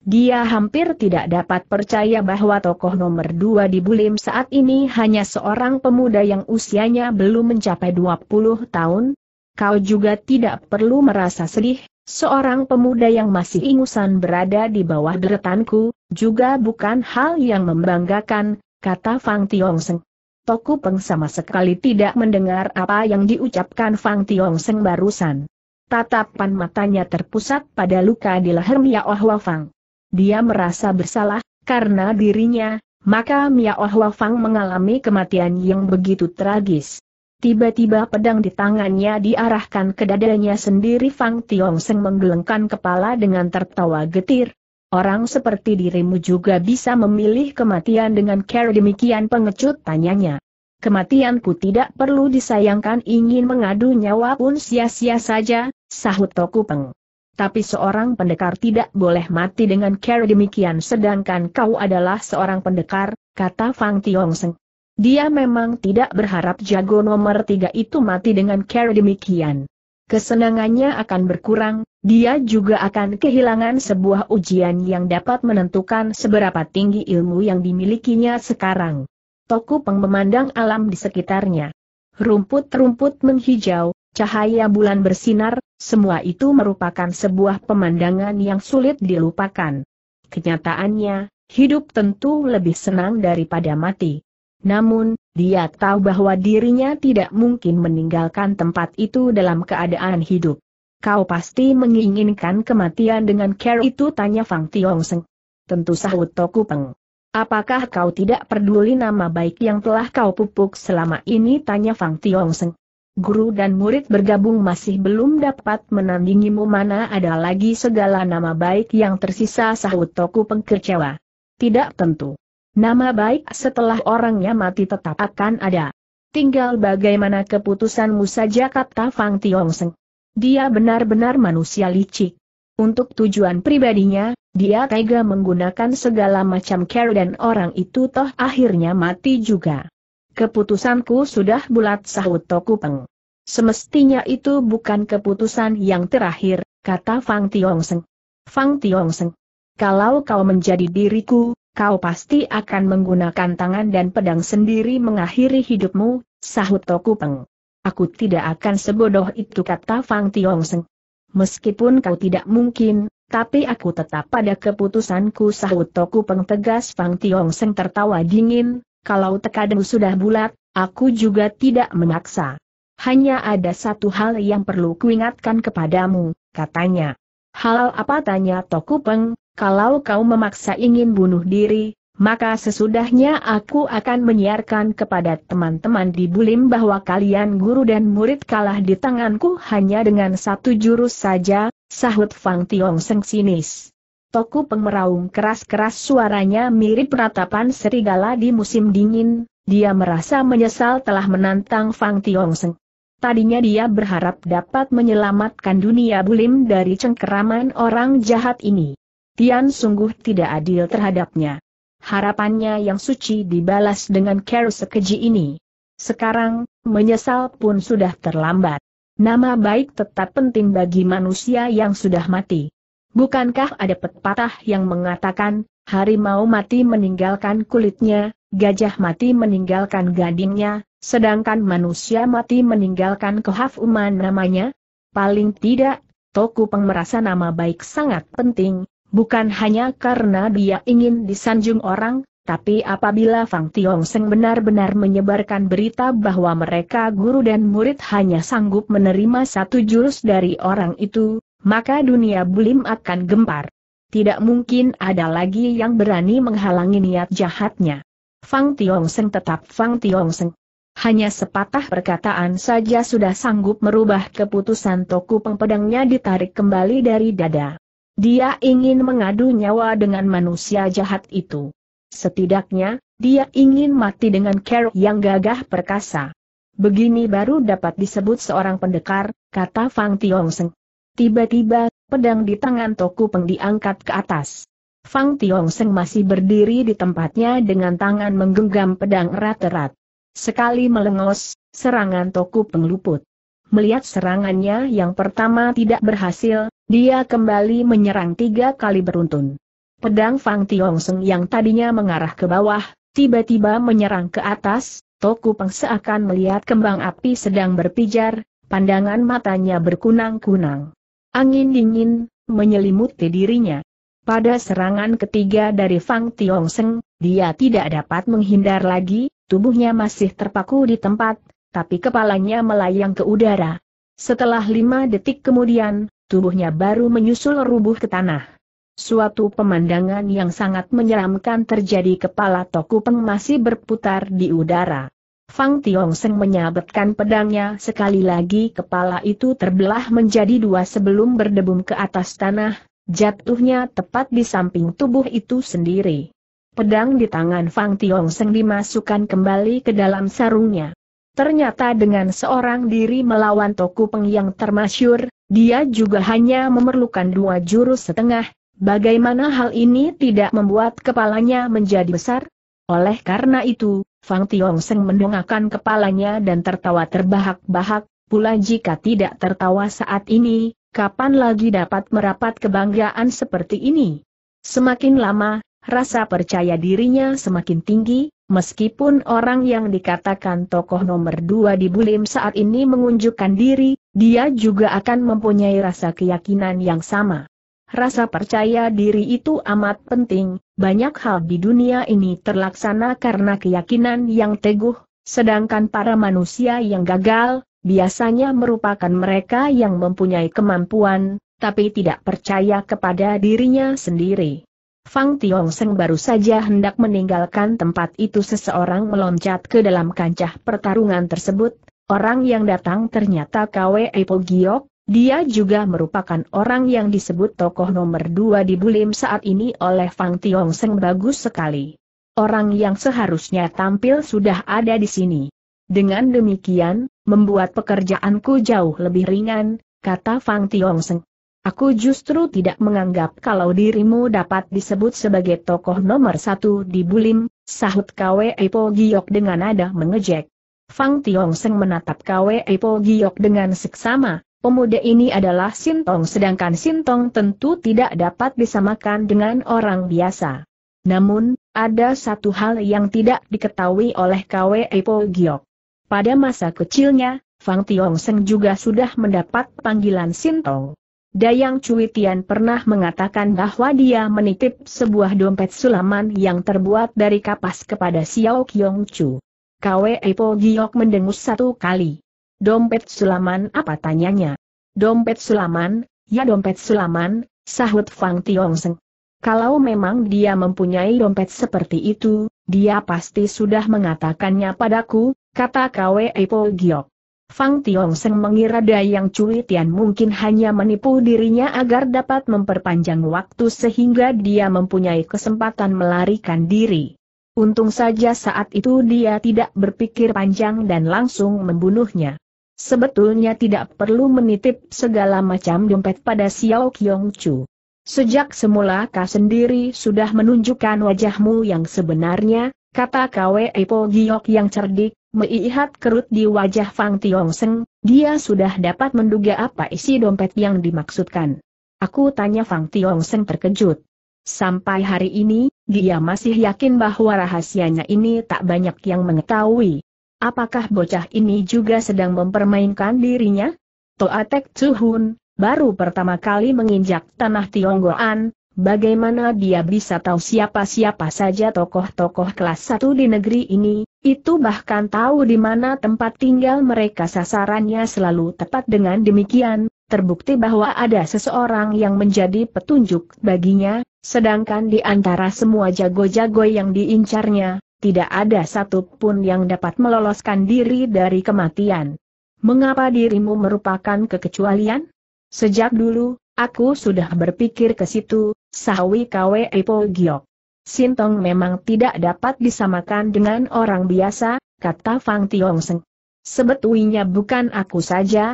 Dia hampir tidak dapat percaya bahwa tokoh nomor dua di Bulim saat ini hanya seorang pemuda yang usianya belum mencapai 20 tahun. Kau juga tidak perlu merasa sedih, Seorang pemuda yang masih ingusan berada di bawah deretanku, juga bukan hal yang membanggakan, kata Fang Seng. Toku Peng sama sekali tidak mendengar apa yang diucapkan Fang Seng barusan. Tatapan matanya terpusat pada luka di leher Mia Miao Fang. Dia merasa bersalah, karena dirinya, maka Mia Miao Fang mengalami kematian yang begitu tragis. Tiba-tiba pedang di tangannya diarahkan ke dadanya sendiri Fang Tiong Seng menggelengkan kepala dengan tertawa getir. Orang seperti dirimu juga bisa memilih kematian dengan cara demikian pengecut tanyanya. Kematianku tidak perlu disayangkan ingin mengadu nyawa pun sia-sia saja, sahut Toku Peng. Tapi seorang pendekar tidak boleh mati dengan cara demikian sedangkan kau adalah seorang pendekar, kata Fang Tiong Seng. Dia memang tidak berharap jago nomor tiga itu mati dengan cara demikian. Kesenangannya akan berkurang, dia juga akan kehilangan sebuah ujian yang dapat menentukan seberapa tinggi ilmu yang dimilikinya sekarang. Toku Peng memandang alam di sekitarnya. Rumput-rumput menghijau, cahaya bulan bersinar, semua itu merupakan sebuah pemandangan yang sulit dilupakan. Kenyataannya, hidup tentu lebih senang daripada mati. Namun, dia tahu bahwa dirinya tidak mungkin meninggalkan tempat itu dalam keadaan hidup. Kau pasti menginginkan kematian dengan care itu tanya Fang Tiong Seng. Tentu sahut Toku Peng. Apakah kau tidak peduli nama baik yang telah kau pupuk selama ini tanya Fang Tiong Seng. Guru dan murid bergabung masih belum dapat menandingimu mana ada lagi segala nama baik yang tersisa sahut Toku Peng kecewa. Tidak tentu. Nama baik setelah orangnya mati tetap akan ada. Tinggal bagaimana keputusanmu saja kata Fang Tiongseng. Dia benar-benar manusia licik. Untuk tujuan pribadinya, dia tega menggunakan segala macam care dan orang itu toh akhirnya mati juga. Keputusanku sudah bulat sahut Toku Peng. Semestinya itu bukan keputusan yang terakhir, kata Fang Tiongseng. Fang Tiongseng, kalau kau menjadi diriku, kau pasti akan menggunakan tangan dan pedang sendiri mengakhiri hidupmu, sahut Toku Peng. Aku tidak akan sebodoh itu kata Fang Tiong Seng. Meskipun kau tidak mungkin, tapi aku tetap pada keputusanku sahut Toku Peng tegas Fang Tiong Seng tertawa dingin, kalau tekadmu sudah bulat, aku juga tidak memaksa. Hanya ada satu hal yang perlu kuingatkan kepadamu, katanya. Hal apa tanya Toku Peng, kalau kau memaksa ingin bunuh diri, maka sesudahnya aku akan menyiarkan kepada teman-teman di Bulim bahwa kalian guru dan murid kalah di tanganku hanya dengan satu jurus saja, sahut Fang Tiong Seng sinis. Toku pengmeraung keras-keras suaranya mirip ratapan serigala di musim dingin, dia merasa menyesal telah menantang Fang Tiong Seng. Tadinya dia berharap dapat menyelamatkan dunia bulim dari cengkeraman orang jahat ini. Tian sungguh tidak adil terhadapnya. Harapannya yang suci dibalas dengan care sekeji ini. Sekarang, menyesal pun sudah terlambat. Nama baik tetap penting bagi manusia yang sudah mati. Bukankah ada pepatah yang mengatakan, harimau mati meninggalkan kulitnya, gajah mati meninggalkan gadingnya, sedangkan manusia mati meninggalkan kehafuman namanya? Paling tidak, Toku Peng nama baik sangat penting, Bukan hanya karena dia ingin disanjung orang, tapi apabila Fang Tiong Seng benar-benar menyebarkan berita bahwa mereka guru dan murid hanya sanggup menerima satu jurus dari orang itu, maka dunia bulim akan gempar. Tidak mungkin ada lagi yang berani menghalangi niat jahatnya. Fang Tiong Seng tetap Fang Tiong Seng. Hanya sepatah perkataan saja sudah sanggup merubah keputusan toku pengpedangnya ditarik kembali dari dada. Dia ingin mengadu nyawa dengan manusia jahat itu. Setidaknya, dia ingin mati dengan Carol yang gagah perkasa. Begini baru dapat disebut seorang pendekar, kata Fang Tiongseng. Tiba-tiba, pedang di tangan Toku Peng diangkat ke atas. Fang Tiongseng masih berdiri di tempatnya dengan tangan menggenggam pedang erat-erat. Sekali melengos, serangan Toku Peng luput. Melihat serangannya yang pertama tidak berhasil, dia kembali menyerang tiga kali beruntun. Pedang Fang Seng yang tadinya mengarah ke bawah, tiba-tiba menyerang ke atas, Toku Peng seakan melihat kembang api sedang berpijar, pandangan matanya berkunang-kunang. Angin dingin, menyelimuti dirinya. Pada serangan ketiga dari Fang Seng, dia tidak dapat menghindar lagi, tubuhnya masih terpaku di tempat, tapi kepalanya melayang ke udara, setelah lima detik kemudian, tubuhnya baru menyusul rubuh ke tanah. Suatu pemandangan yang sangat menyeramkan terjadi kepala Toku Peng masih berputar di udara. Fang Tiong Seng menyabetkan pedangnya sekali lagi kepala itu terbelah menjadi dua sebelum berdebum ke atas tanah, jatuhnya tepat di samping tubuh itu sendiri. Pedang di tangan Fang Tiong Seng dimasukkan kembali ke dalam sarungnya. Ternyata dengan seorang diri melawan Toku Peng yang termasyur, dia juga hanya memerlukan dua jurus setengah, bagaimana hal ini tidak membuat kepalanya menjadi besar? Oleh karena itu, Fang Tiong Seng mendongakkan kepalanya dan tertawa terbahak-bahak, pula jika tidak tertawa saat ini, kapan lagi dapat merapat kebanggaan seperti ini? Semakin lama, rasa percaya dirinya semakin tinggi, Meskipun orang yang dikatakan tokoh nomor dua di Bulim saat ini mengunjukkan diri, dia juga akan mempunyai rasa keyakinan yang sama. Rasa percaya diri itu amat penting, banyak hal di dunia ini terlaksana karena keyakinan yang teguh, sedangkan para manusia yang gagal, biasanya merupakan mereka yang mempunyai kemampuan, tapi tidak percaya kepada dirinya sendiri. Fang Tiong Seng baru saja hendak meninggalkan tempat itu seseorang meloncat ke dalam kancah pertarungan tersebut, orang yang datang ternyata KW Po Giok, dia juga merupakan orang yang disebut tokoh nomor dua di Bulim saat ini oleh Fang Tiong Seng bagus sekali. Orang yang seharusnya tampil sudah ada di sini. Dengan demikian, membuat pekerjaanku jauh lebih ringan, kata Fang Tiong Seng. Aku justru tidak menganggap kalau dirimu dapat disebut sebagai tokoh nomor satu di Bulim, sahut Kwe Po Giok dengan nada mengejek. Fang Tiong Seng menatap Kwe Po Giok dengan seksama, pemuda ini adalah Sintong sedangkan Sintong tentu tidak dapat disamakan dengan orang biasa. Namun, ada satu hal yang tidak diketahui oleh Kwe Po Giok. Pada masa kecilnya, Fang Tiong Seng juga sudah mendapat panggilan Sintong. Dayang Cui pernah mengatakan bahwa dia menitip sebuah dompet sulaman yang terbuat dari kapas kepada Xiao Qiong Chu. Kwe Po Giok mendengus satu kali. Dompet sulaman apa tanyanya? Dompet sulaman, ya dompet sulaman, sahut Fang Tiong Seng. Kalau memang dia mempunyai dompet seperti itu, dia pasti sudah mengatakannya padaku, kata Kwe Po Giok. Fang Tiong Seng mengira Dayang Cui Tian mungkin hanya menipu dirinya agar dapat memperpanjang waktu sehingga dia mempunyai kesempatan melarikan diri. Untung saja saat itu dia tidak berpikir panjang dan langsung membunuhnya. Sebetulnya tidak perlu menitip segala macam dompet pada Xiao Qiong Chu. Sejak semula kau sendiri sudah menunjukkan wajahmu yang sebenarnya, kata Kwe Epo Giok yang cerdik, Melihat kerut di wajah Fang Seng, dia sudah dapat menduga apa isi dompet yang dimaksudkan. Aku tanya Fang Seng terkejut. Sampai hari ini, dia masih yakin bahwa rahasianya ini tak banyak yang mengetahui. Apakah bocah ini juga sedang mempermainkan dirinya? Toa Toatek Tuhun, baru pertama kali menginjak tanah Tionggoan, bagaimana dia bisa tahu siapa-siapa saja tokoh-tokoh kelas satu di negeri ini, itu bahkan tahu di mana tempat tinggal mereka sasarannya selalu tepat dengan demikian, terbukti bahwa ada seseorang yang menjadi petunjuk baginya, sedangkan di antara semua jago-jago yang diincarnya, tidak ada satupun yang dapat meloloskan diri dari kematian. Mengapa dirimu merupakan kekecualian? Sejak dulu, aku sudah berpikir ke situ, Sahwi Kawe Epo Giok. Sintong memang tidak dapat disamakan dengan orang biasa, kata Fang Tiongseng. Sebetulnya bukan aku saja,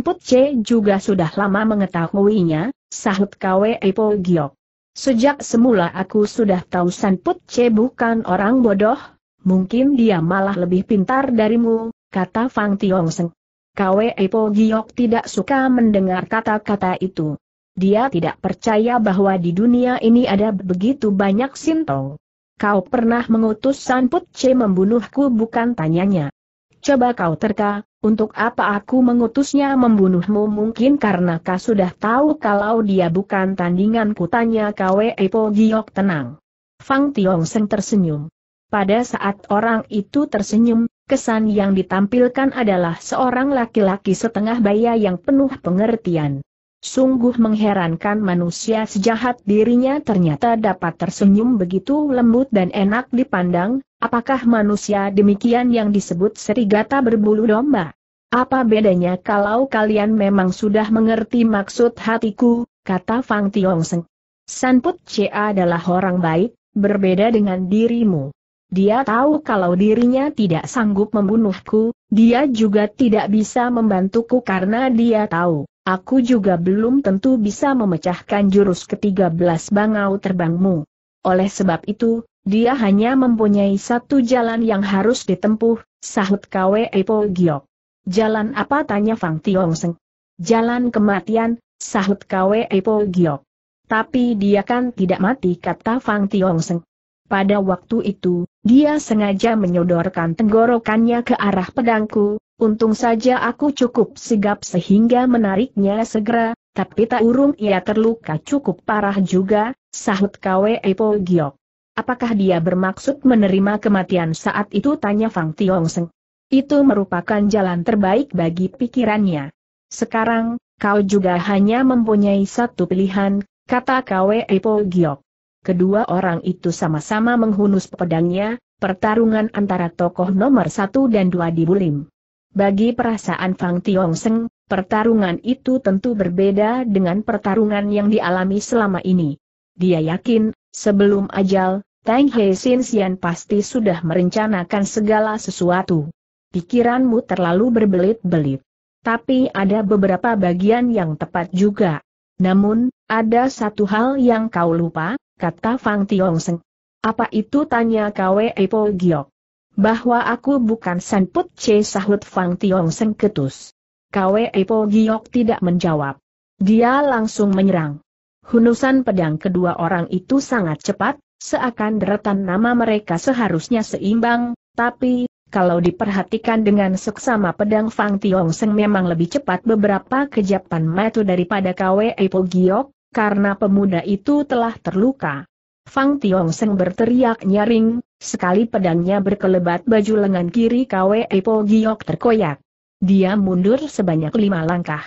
Put Che juga sudah lama mengetahuinya, sahut Kwe Po Giok. Sejak semula aku sudah tahu Put Che bukan orang bodoh, mungkin dia malah lebih pintar darimu, kata Fang Tiongseng. Kwe Po Giok tidak suka mendengar kata-kata itu. Dia tidak percaya bahwa di dunia ini ada begitu banyak Sintong. Kau pernah mengutus Sanput C membunuhku bukan tanyanya. Coba kau terka, untuk apa aku mengutusnya membunuhmu mungkin karena kau sudah tahu kalau dia bukan tandinganku tanya kau Epo Giok tenang. Fang Tiong Seng tersenyum. Pada saat orang itu tersenyum, kesan yang ditampilkan adalah seorang laki-laki setengah baya yang penuh pengertian. Sungguh mengherankan manusia sejahat dirinya ternyata dapat tersenyum begitu lembut dan enak dipandang, apakah manusia demikian yang disebut serigata berbulu domba? Apa bedanya kalau kalian memang sudah mengerti maksud hatiku, kata Fang Seng. Sanput C adalah orang baik, berbeda dengan dirimu. Dia tahu kalau dirinya tidak sanggup membunuhku, dia juga tidak bisa membantuku karena dia tahu Aku juga belum tentu bisa memecahkan jurus ketiga belas bangau terbangmu. Oleh sebab itu, dia hanya mempunyai satu jalan yang harus ditempuh, sahut Kwe Epo Giok. Jalan apa tanya Fang Tiong Seng? Jalan kematian, sahut Kwe Epo Giok. Tapi dia kan tidak mati kata Fang Tiong Seng. Pada waktu itu, dia sengaja menyodorkan tenggorokannya ke arah pedangku, Untung saja aku cukup sigap sehingga menariknya segera, tapi tak urung ia terluka cukup parah juga, sahut Kwe Epo Giok. Apakah dia bermaksud menerima kematian saat itu tanya Fang Tiong Seng. Itu merupakan jalan terbaik bagi pikirannya. Sekarang, kau juga hanya mempunyai satu pilihan, kata Kwe Epo Giok. Kedua orang itu sama-sama menghunus pedangnya, pertarungan antara tokoh nomor satu dan dua di bulim. Bagi perasaan Fang Tiongseng, pertarungan itu tentu berbeda dengan pertarungan yang dialami selama ini. Dia yakin, sebelum ajal, Tang Hei Sin Xian pasti sudah merencanakan segala sesuatu. Pikiranmu terlalu berbelit-belit. Tapi ada beberapa bagian yang tepat juga. Namun, ada satu hal yang kau lupa, kata Fang Tiongseng. Apa itu tanya Kwe Epo Giok? bahwa aku bukan Put Che sahut Fang Tiong ketus. Kwe Po Giok tidak menjawab. Dia langsung menyerang. Hunusan pedang kedua orang itu sangat cepat, seakan deretan nama mereka seharusnya seimbang, tapi, kalau diperhatikan dengan seksama pedang Fang Tiong Seng memang lebih cepat beberapa kejapan metu daripada Kwe Po Giok, karena pemuda itu telah terluka. Fang Tiong Seng berteriak nyaring, Sekali pedangnya berkelebat baju lengan kiri Kwe Po Giok terkoyak. Dia mundur sebanyak lima langkah.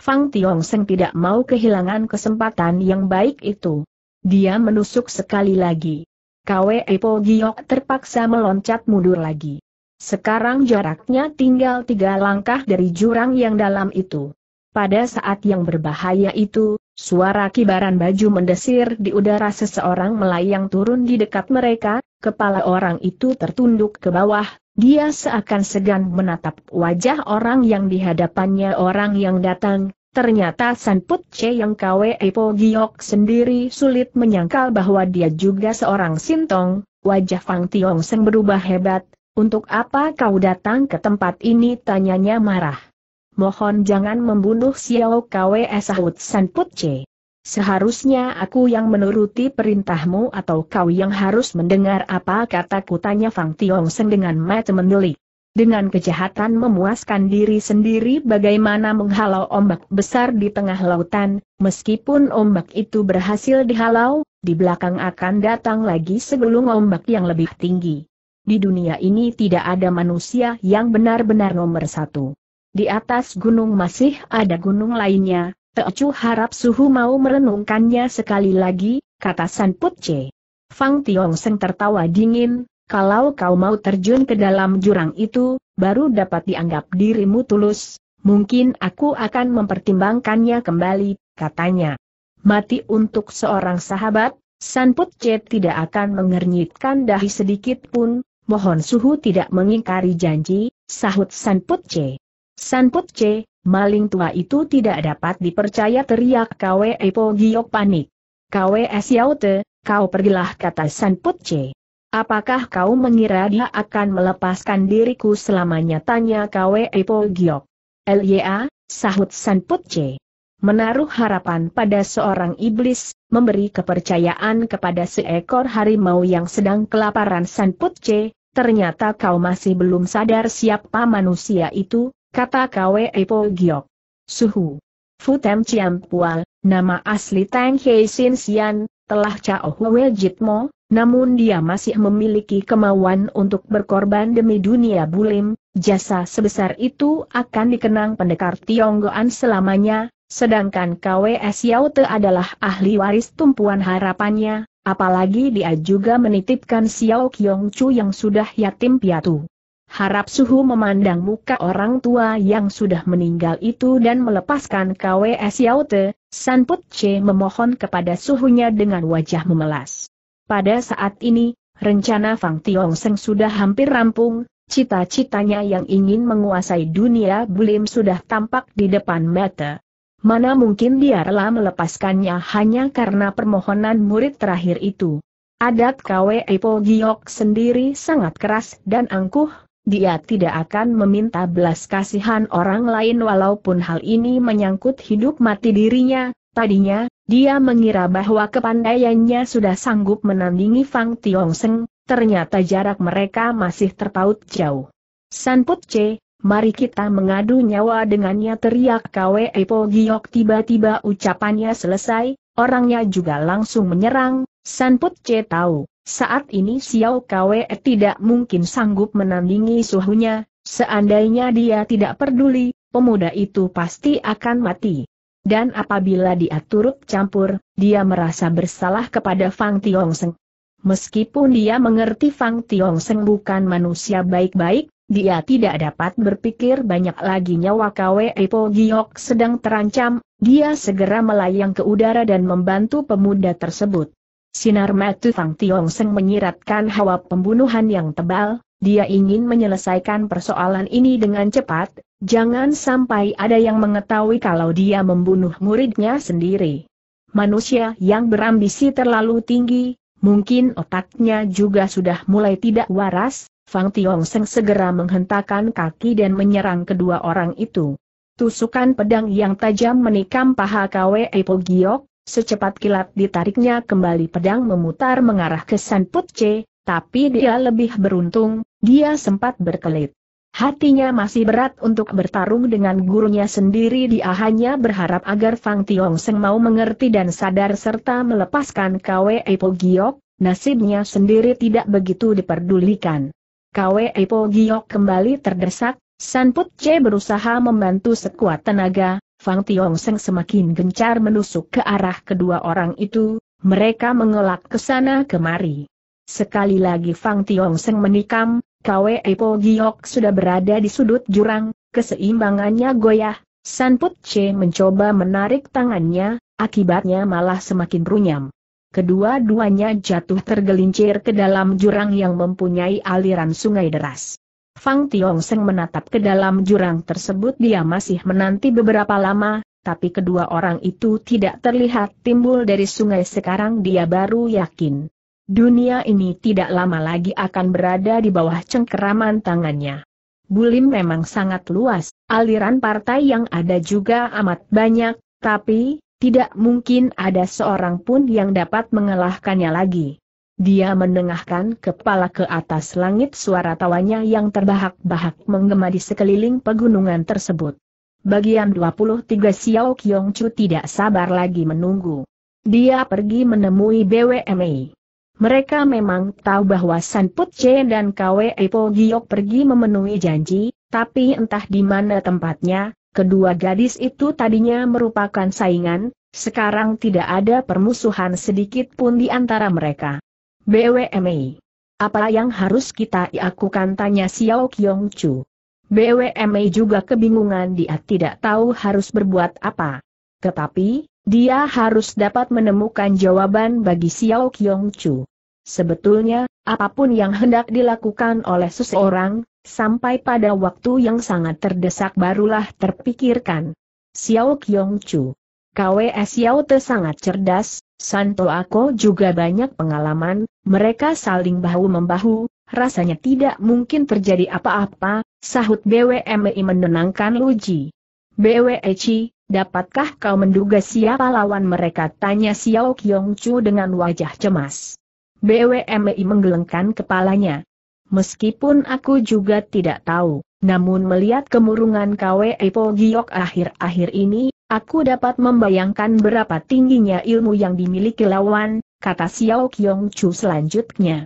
Fang Tiong Seng tidak mau kehilangan kesempatan yang baik itu. Dia menusuk sekali lagi. Kwe Po Giok terpaksa meloncat mundur lagi. Sekarang jaraknya tinggal tiga langkah dari jurang yang dalam itu. Pada saat yang berbahaya itu, Suara kibaran baju mendesir di udara seseorang melayang turun di dekat mereka, kepala orang itu tertunduk ke bawah, dia seakan segan menatap wajah orang yang dihadapannya orang yang datang, ternyata Sanput C yang KW Epo Giok sendiri sulit menyangkal bahwa dia juga seorang sintong, wajah Fang Tiong Seng berubah hebat, untuk apa kau datang ke tempat ini tanyanya marah mohon jangan membunuh Xiao Kwe sahut San Put Seharusnya aku yang menuruti perintahmu atau kau yang harus mendengar apa kata kutanya Fang Tiong Sen dengan mata mendelik. Dengan kejahatan memuaskan diri sendiri bagaimana menghalau ombak besar di tengah lautan, meskipun ombak itu berhasil dihalau, di belakang akan datang lagi sebelum ombak yang lebih tinggi. Di dunia ini tidak ada manusia yang benar-benar nomor satu. Di atas gunung masih ada gunung lainnya, Teocu harap suhu mau merenungkannya sekali lagi, kata San Put Fang Tiong Seng tertawa dingin, kalau kau mau terjun ke dalam jurang itu, baru dapat dianggap dirimu tulus, mungkin aku akan mempertimbangkannya kembali, katanya. Mati untuk seorang sahabat, San Put tidak akan mengernyitkan dahi sedikit pun, mohon suhu tidak mengingkari janji, sahut San Put Sanput C, maling tua itu tidak dapat dipercaya teriak Kwe Po Giyok panik. Kwe Xiaote, kau pergilah kata Sanput C. Apakah kau mengira dia akan melepaskan diriku selamanya tanya Kwe Po Giyok. Lya, sahut Sanput C. Menaruh harapan pada seorang iblis, memberi kepercayaan kepada seekor harimau yang sedang kelaparan Sanput C, ternyata kau masih belum sadar siapa manusia itu, kata Kwe Po Giok. Suhu. Fu Tem Chiam Pual, nama asli Tang Hei Sin Sian, telah Chao Hwe Jitmo, namun dia masih memiliki kemauan untuk berkorban demi dunia bulim, jasa sebesar itu akan dikenang pendekar Tionggoan selamanya, sedangkan Siao Te adalah ahli waris tumpuan harapannya, apalagi dia juga menitipkan Xiao Kiong Chu yang sudah yatim piatu. Harap suhu memandang muka orang tua yang sudah meninggal itu dan melepaskan KWS Yaute, San Put C memohon kepada suhunya dengan wajah memelas. Pada saat ini, rencana Fang Tiong Seng sudah hampir rampung, cita-citanya yang ingin menguasai dunia bulim sudah tampak di depan mata. Mana mungkin dia rela melepaskannya hanya karena permohonan murid terakhir itu. Adat kwe Po Giok sendiri sangat keras dan angkuh, dia tidak akan meminta belas kasihan orang lain walaupun hal ini menyangkut hidup mati dirinya. Tadinya, dia mengira bahwa kepandaiannya sudah sanggup menandingi Fang Seng, ternyata jarak mereka masih terpaut jauh. San Put C, mari kita mengadu nyawa dengannya teriak Kwe Po Giok tiba-tiba ucapannya selesai, Orangnya juga langsung menyerang, Put C tahu, saat ini Xiao Kwe tidak mungkin sanggup menandingi suhunya, seandainya dia tidak peduli, pemuda itu pasti akan mati. Dan apabila dia turut campur, dia merasa bersalah kepada Fang Tiong Meskipun dia mengerti Fang Tiong bukan manusia baik-baik, dia tidak dapat berpikir banyak lagi nyawa Kwe epo Giok sedang terancam, dia segera melayang ke udara dan membantu pemuda tersebut. Sinar mata Fang Tiong Seng menyiratkan hawa pembunuhan yang tebal, dia ingin menyelesaikan persoalan ini dengan cepat, jangan sampai ada yang mengetahui kalau dia membunuh muridnya sendiri. Manusia yang berambisi terlalu tinggi, mungkin otaknya juga sudah mulai tidak waras, Fang Tiong Seng segera menghentakkan kaki dan menyerang kedua orang itu. Tusukan pedang yang tajam menikam paha Kwe Epo Giok, secepat kilat ditariknya kembali pedang memutar mengarah ke San Put Che, tapi dia lebih beruntung, dia sempat berkelit. Hatinya masih berat untuk bertarung dengan gurunya sendiri dia hanya berharap agar Fang Tiong Seng mau mengerti dan sadar serta melepaskan Kwe Epo Giok, nasibnya sendiri tidak begitu diperdulikan. Kwe Po Giok kembali terdesak, San Put Che berusaha membantu sekuat tenaga, Fang Tiong Seng semakin gencar menusuk ke arah kedua orang itu, mereka mengelak ke sana kemari. Sekali lagi Fang Tiong Seng menikam, Kwe Po Giok sudah berada di sudut jurang, keseimbangannya goyah, San Put Che mencoba menarik tangannya, akibatnya malah semakin runyam kedua-duanya jatuh tergelincir ke dalam jurang yang mempunyai aliran sungai deras. Fang Tiong Seng menatap ke dalam jurang tersebut dia masih menanti beberapa lama, tapi kedua orang itu tidak terlihat timbul dari sungai sekarang dia baru yakin. Dunia ini tidak lama lagi akan berada di bawah cengkeraman tangannya. Bulim memang sangat luas, aliran partai yang ada juga amat banyak, tapi, tidak mungkin ada seorang pun yang dapat mengalahkannya lagi. Dia menengahkan kepala ke atas langit suara tawanya yang terbahak-bahak menggema di sekeliling pegunungan tersebut. Bagian 23 Xiao Qiongchu tidak sabar lagi menunggu. Dia pergi menemui BWMI. Mereka memang tahu bahwa San Put Che dan KWE Po Giok pergi memenuhi janji, tapi entah di mana tempatnya, Kedua gadis itu tadinya merupakan saingan, sekarang tidak ada permusuhan sedikit pun di antara mereka. BWMA, Apa yang harus kita lakukan tanya Xiao Qiong Chu. BWMI juga kebingungan dia tidak tahu harus berbuat apa. Tetapi, dia harus dapat menemukan jawaban bagi Xiao Qiong Chu. Sebetulnya, apapun yang hendak dilakukan oleh seseorang, sampai pada waktu yang sangat terdesak barulah terpikirkan. Xiao Qiong Chu. KW Xiao Te sangat cerdas, Santo Ako juga banyak pengalaman, mereka saling bahu-membahu, rasanya tidak mungkin terjadi apa-apa, sahut BWMI e menenangkan Luji. BWEC, dapatkah kau menduga siapa lawan mereka? Tanya Xiao Qiong Chu dengan wajah cemas. BWMI menggelengkan kepalanya. Meskipun aku juga tidak tahu, namun melihat kemurungan KWE Po Giok akhir-akhir ini, aku dapat membayangkan berapa tingginya ilmu yang dimiliki lawan, kata Xiao Kyong Chu selanjutnya.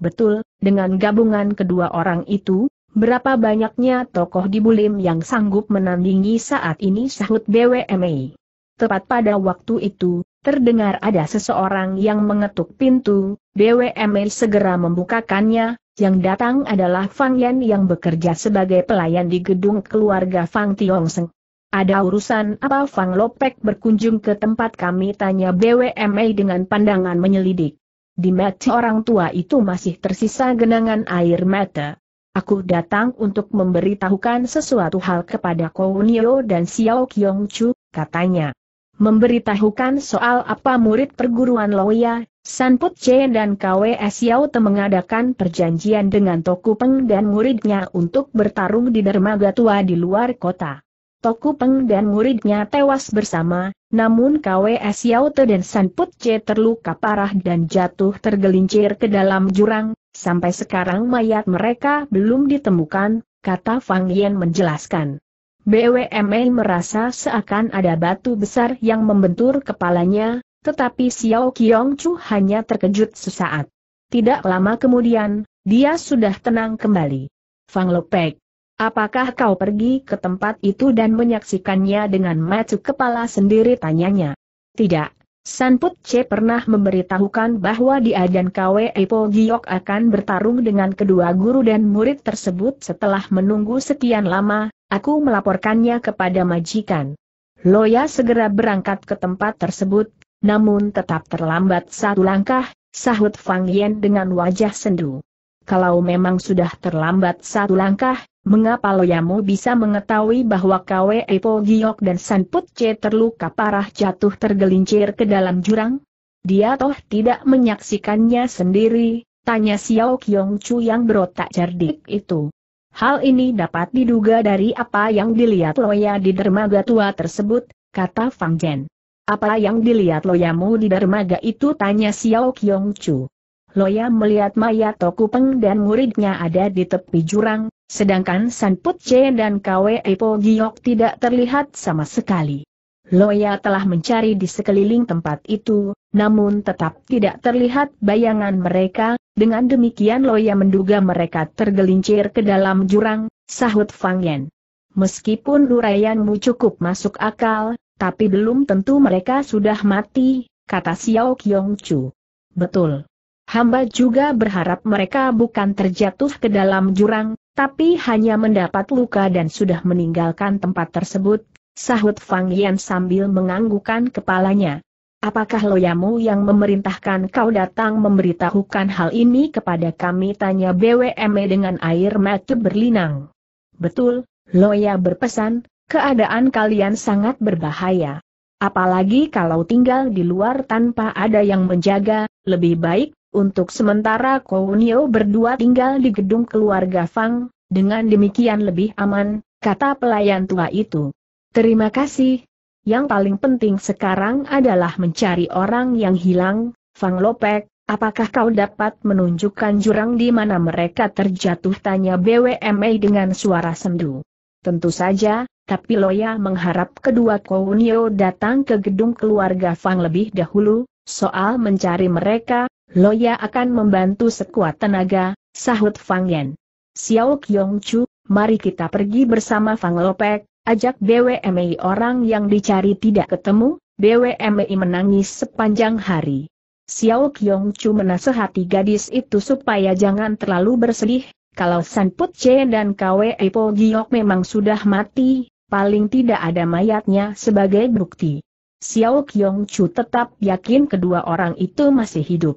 Betul, dengan gabungan kedua orang itu, berapa banyaknya tokoh di Bulim yang sanggup menandingi saat ini sahut BWMI. Tepat pada waktu itu, Terdengar ada seseorang yang mengetuk pintu, BWML segera membukakannya, yang datang adalah Fang Yan yang bekerja sebagai pelayan di gedung keluarga Fang Tiongseng. Ada urusan apa Fang Lopek berkunjung ke tempat kami tanya BWML dengan pandangan menyelidik. Di mata orang tua itu masih tersisa genangan air mata. Aku datang untuk memberitahukan sesuatu hal kepada Kounio dan Xiao Kyong Chu, katanya memberitahukan soal apa murid perguruan Loya, Sanput Che dan KWS Yao Te mengadakan perjanjian dengan Toku Peng dan muridnya untuk bertarung di dermaga tua di luar kota. Toku Peng dan muridnya tewas bersama, namun KWS Yao Te dan Sanput Che terluka parah dan jatuh tergelincir ke dalam jurang, sampai sekarang mayat mereka belum ditemukan, kata Fang Yan menjelaskan. BWMN merasa seakan ada batu besar yang membentur kepalanya, tetapi Xiao Qiong Chu hanya terkejut sesaat. Tidak lama kemudian, dia sudah tenang kembali. Fang Lopek, apakah kau pergi ke tempat itu dan menyaksikannya dengan mata kepala sendiri tanyanya? Tidak, Sanput C pernah memberitahukan bahwa dia dan Kwe Epo Giok akan bertarung dengan kedua guru dan murid tersebut setelah menunggu sekian lama, Aku melaporkannya kepada majikan. Loya segera berangkat ke tempat tersebut, namun tetap terlambat satu langkah, sahut Fang Yen dengan wajah sendu. Kalau memang sudah terlambat satu langkah, mengapa Loyamu bisa mengetahui bahwa Kwe Epo Giok dan Sanput C terluka parah jatuh tergelincir ke dalam jurang? Dia toh tidak menyaksikannya sendiri, tanya Xiao Kyong Chu yang berotak cerdik itu. Hal ini dapat diduga dari apa yang dilihat Loya di dermaga tua tersebut, kata Fang Jen. Apa yang dilihat Loyamu di dermaga itu tanya Xiao Qiong Chu. Loya melihat mayat Toku Peng dan muridnya ada di tepi jurang, sedangkan San Put Che dan Kwe Epo Giok tidak terlihat sama sekali. Loya telah mencari di sekeliling tempat itu, namun tetap tidak terlihat bayangan mereka, dengan demikian Loya menduga mereka tergelincir ke dalam jurang, sahut Fang Yen. Meskipun uraianmu cukup masuk akal, tapi belum tentu mereka sudah mati, kata Xiao Qiong Chu. Betul. Hamba juga berharap mereka bukan terjatuh ke dalam jurang, tapi hanya mendapat luka dan sudah meninggalkan tempat tersebut, sahut Fang Yan sambil menganggukan kepalanya. Apakah loyamu yang memerintahkan kau datang memberitahukan hal ini kepada kami? Tanya BWME dengan air mata berlinang. Betul, loya berpesan, keadaan kalian sangat berbahaya. Apalagi kalau tinggal di luar tanpa ada yang menjaga, lebih baik, untuk sementara Kounio berdua tinggal di gedung keluarga Fang, dengan demikian lebih aman, kata pelayan tua itu. Terima kasih, yang paling penting sekarang adalah mencari orang yang hilang, Fang Lopek, apakah kau dapat menunjukkan jurang di mana mereka terjatuh tanya BWMA dengan suara sendu. Tentu saja, tapi Loya mengharap kedua Kounio datang ke gedung keluarga Fang lebih dahulu, soal mencari mereka, Loya akan membantu sekuat tenaga, sahut Fang Yan. Xiao Kyong Chu, mari kita pergi bersama Fang Lopek, ajak BWMI orang yang dicari tidak ketemu, BWMI menangis sepanjang hari. Xiao Qiongchu Chu menasehati gadis itu supaya jangan terlalu bersedih, kalau San Put Che dan Kwe Po Giok memang sudah mati, paling tidak ada mayatnya sebagai bukti. Xiao Qiongchu Chu tetap yakin kedua orang itu masih hidup.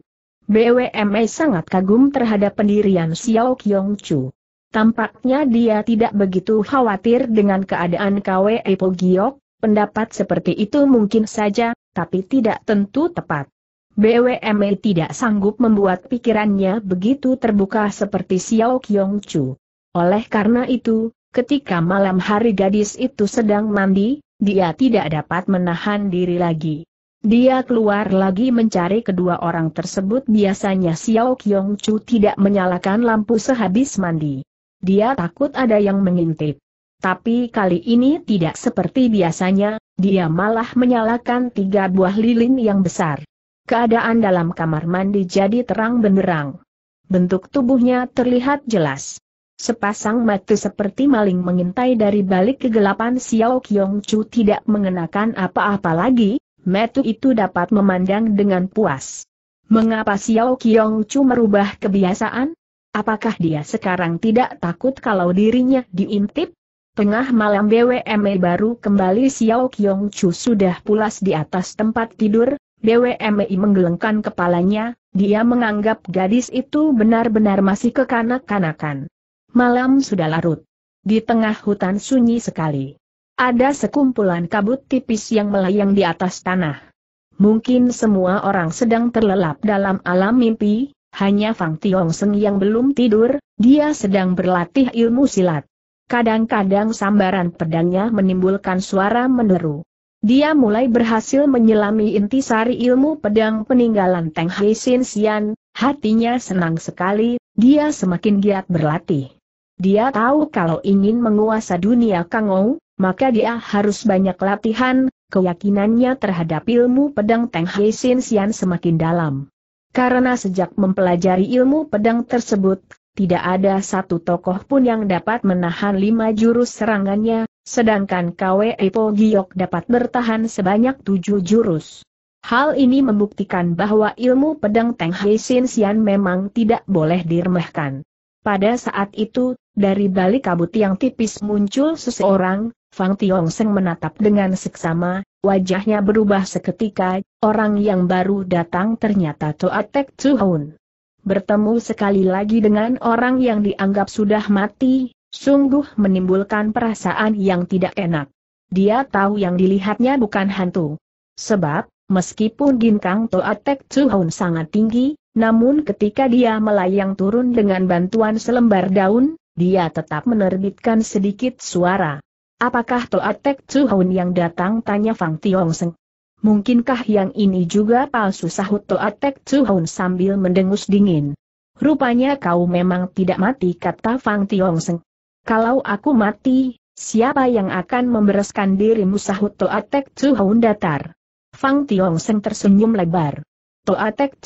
BWMI sangat kagum terhadap pendirian Xiao Qiongchu. Chu. Tampaknya dia tidak begitu khawatir dengan keadaan Kwe Pogiok, pendapat seperti itu mungkin saja, tapi tidak tentu tepat. BWME tidak sanggup membuat pikirannya begitu terbuka seperti Xiao Kyong Chu. Oleh karena itu, ketika malam hari gadis itu sedang mandi, dia tidak dapat menahan diri lagi. Dia keluar lagi mencari kedua orang tersebut biasanya Xiao Kyong Chu tidak menyalakan lampu sehabis mandi. Dia takut ada yang mengintip. Tapi kali ini tidak seperti biasanya, dia malah menyalakan tiga buah lilin yang besar. Keadaan dalam kamar mandi jadi terang benderang. Bentuk tubuhnya terlihat jelas. Sepasang mata seperti maling mengintai dari balik kegelapan Xiao Qiong Chu tidak mengenakan apa-apa lagi, metu itu dapat memandang dengan puas. Mengapa Xiao Qiong Chu merubah kebiasaan? Apakah dia sekarang tidak takut kalau dirinya diintip? Tengah malam BWME baru kembali Xiao Kiong Chu sudah pulas di atas tempat tidur, BWME menggelengkan kepalanya, dia menganggap gadis itu benar-benar masih kekanak-kanakan. Malam sudah larut. Di tengah hutan sunyi sekali. Ada sekumpulan kabut tipis yang melayang di atas tanah. Mungkin semua orang sedang terlelap dalam alam mimpi, hanya Fang Seng yang belum tidur, dia sedang berlatih ilmu silat. Kadang-kadang sambaran pedangnya menimbulkan suara meneru. Dia mulai berhasil menyelami inti sari ilmu pedang peninggalan Teng Hai Sin Xian, hatinya senang sekali, dia semakin giat berlatih. Dia tahu kalau ingin menguasai dunia Kangou, maka dia harus banyak latihan, keyakinannya terhadap ilmu pedang Teng Hai Sin Xian semakin dalam. Karena sejak mempelajari ilmu pedang tersebut, tidak ada satu tokoh pun yang dapat menahan lima jurus serangannya, sedangkan Kwe Epo Giok dapat bertahan sebanyak tujuh jurus. Hal ini membuktikan bahwa ilmu pedang Teng Hei Sin Sian memang tidak boleh diremehkan. Pada saat itu, dari balik kabut yang tipis muncul seseorang, Fang Tiong Seng menatap dengan seksama, Wajahnya berubah seketika, orang yang baru datang ternyata Toa Tek Bertemu sekali lagi dengan orang yang dianggap sudah mati, sungguh menimbulkan perasaan yang tidak enak. Dia tahu yang dilihatnya bukan hantu. Sebab, meskipun ginkang Toa Tek sangat tinggi, namun ketika dia melayang turun dengan bantuan selembar daun, dia tetap menerbitkan sedikit suara. Apakah Toa Tek yang datang? Tanya Fang Tiong Seng. Mungkinkah yang ini juga palsu sahut Toa Tek sambil mendengus dingin. Rupanya kau memang tidak mati kata Fang Tiong Seng. Kalau aku mati, siapa yang akan membereskan dirimu sahut Toa Tek datar. Fang Tiong Seng tersenyum lebar. Toa Tek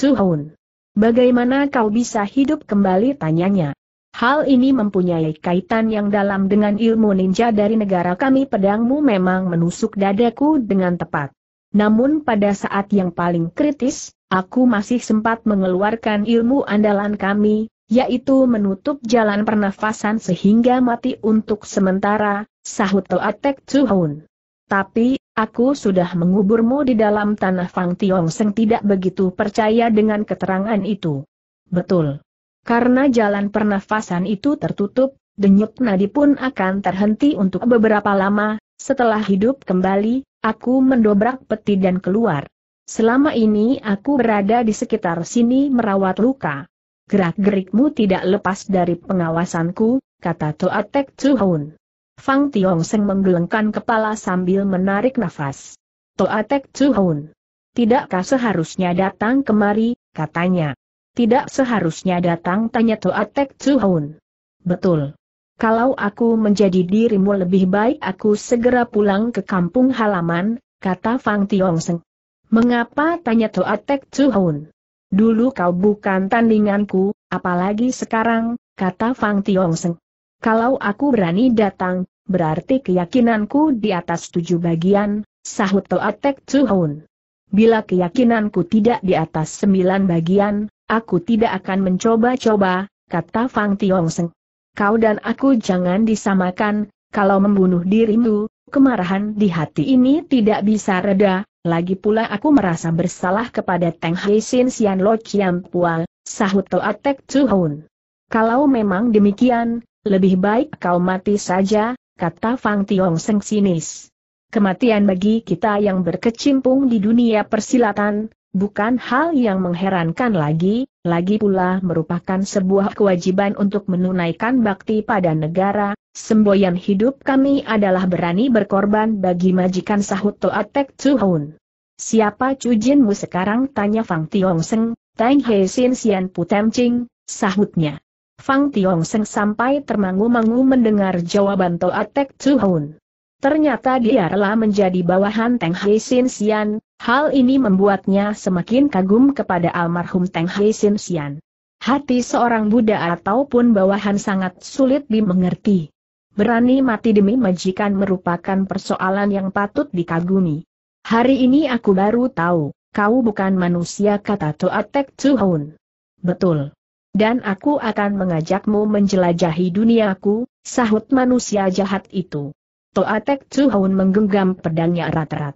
Bagaimana kau bisa hidup kembali tanyanya? Hal ini mempunyai kaitan yang dalam dengan ilmu ninja dari negara kami pedangmu memang menusuk dadaku dengan tepat. Namun pada saat yang paling kritis, aku masih sempat mengeluarkan ilmu andalan kami, yaitu menutup jalan pernafasan sehingga mati untuk sementara, sahut Toatek Tsuhun. Tapi, aku sudah menguburmu di dalam tanah Fang Tiong Seng tidak begitu percaya dengan keterangan itu. Betul. Karena jalan pernafasan itu tertutup, denyut nadi pun akan terhenti untuk beberapa lama, setelah hidup kembali, aku mendobrak peti dan keluar. Selama ini aku berada di sekitar sini merawat luka. Gerak-gerikmu tidak lepas dari pengawasanku, kata Toatek Chuhun. Fang Tiong Seng menggelengkan kepala sambil menarik nafas. Toatek Chuhun. Tidakkah seharusnya datang kemari, katanya. Tidak seharusnya datang tanya Toa Tek Zuhun. Betul. Kalau aku menjadi dirimu lebih baik aku segera pulang ke kampung halaman, kata Fang Tiongseng. Mengapa tanya Toa Tek Zuhun? Dulu kau bukan tandinganku, apalagi sekarang, kata Fang Tiongseng. Kalau aku berani datang, berarti keyakinanku di atas tujuh bagian, sahut Toa Tek Zuhun. Bila keyakinanku tidak di atas sembilan bagian, Aku tidak akan mencoba-coba, kata Fang Tiongsen. Kau dan aku jangan disamakan, kalau membunuh dirimu, kemarahan di hati ini tidak bisa reda, lagi pula aku merasa bersalah kepada Teng Hei Sin Sian Lo Chiam Pua, sahut Toa Tek Chuhun. Kalau memang demikian, lebih baik kau mati saja, kata Fang Tiong sinis. Kematian bagi kita yang berkecimpung di dunia persilatan, Bukan hal yang mengherankan lagi, lagi pula merupakan sebuah kewajiban untuk menunaikan bakti pada negara, semboyan hidup kami adalah berani berkorban bagi majikan sahut attack to Chuhun. Siapa Cujinmu sekarang? Tanya Fang Tiong Seng, Tang He Sin Sian Putem Ching, sahutnya. Fang Tiong Seng sampai termangu-mangu mendengar jawaban attack to Chuhun. Ternyata dia rela menjadi bawahan Tang He Sin Sian, Hal ini membuatnya semakin kagum kepada almarhum Teng Hei Sin Sian. Hati seorang Buddha ataupun bawahan sangat sulit dimengerti. Berani mati demi majikan merupakan persoalan yang patut dikagumi. Hari ini aku baru tahu, kau bukan manusia kata Toatek Tuhun. Betul. Dan aku akan mengajakmu menjelajahi duniaku, sahut manusia jahat itu. Toatek Tuhun menggenggam pedangnya erat-erat.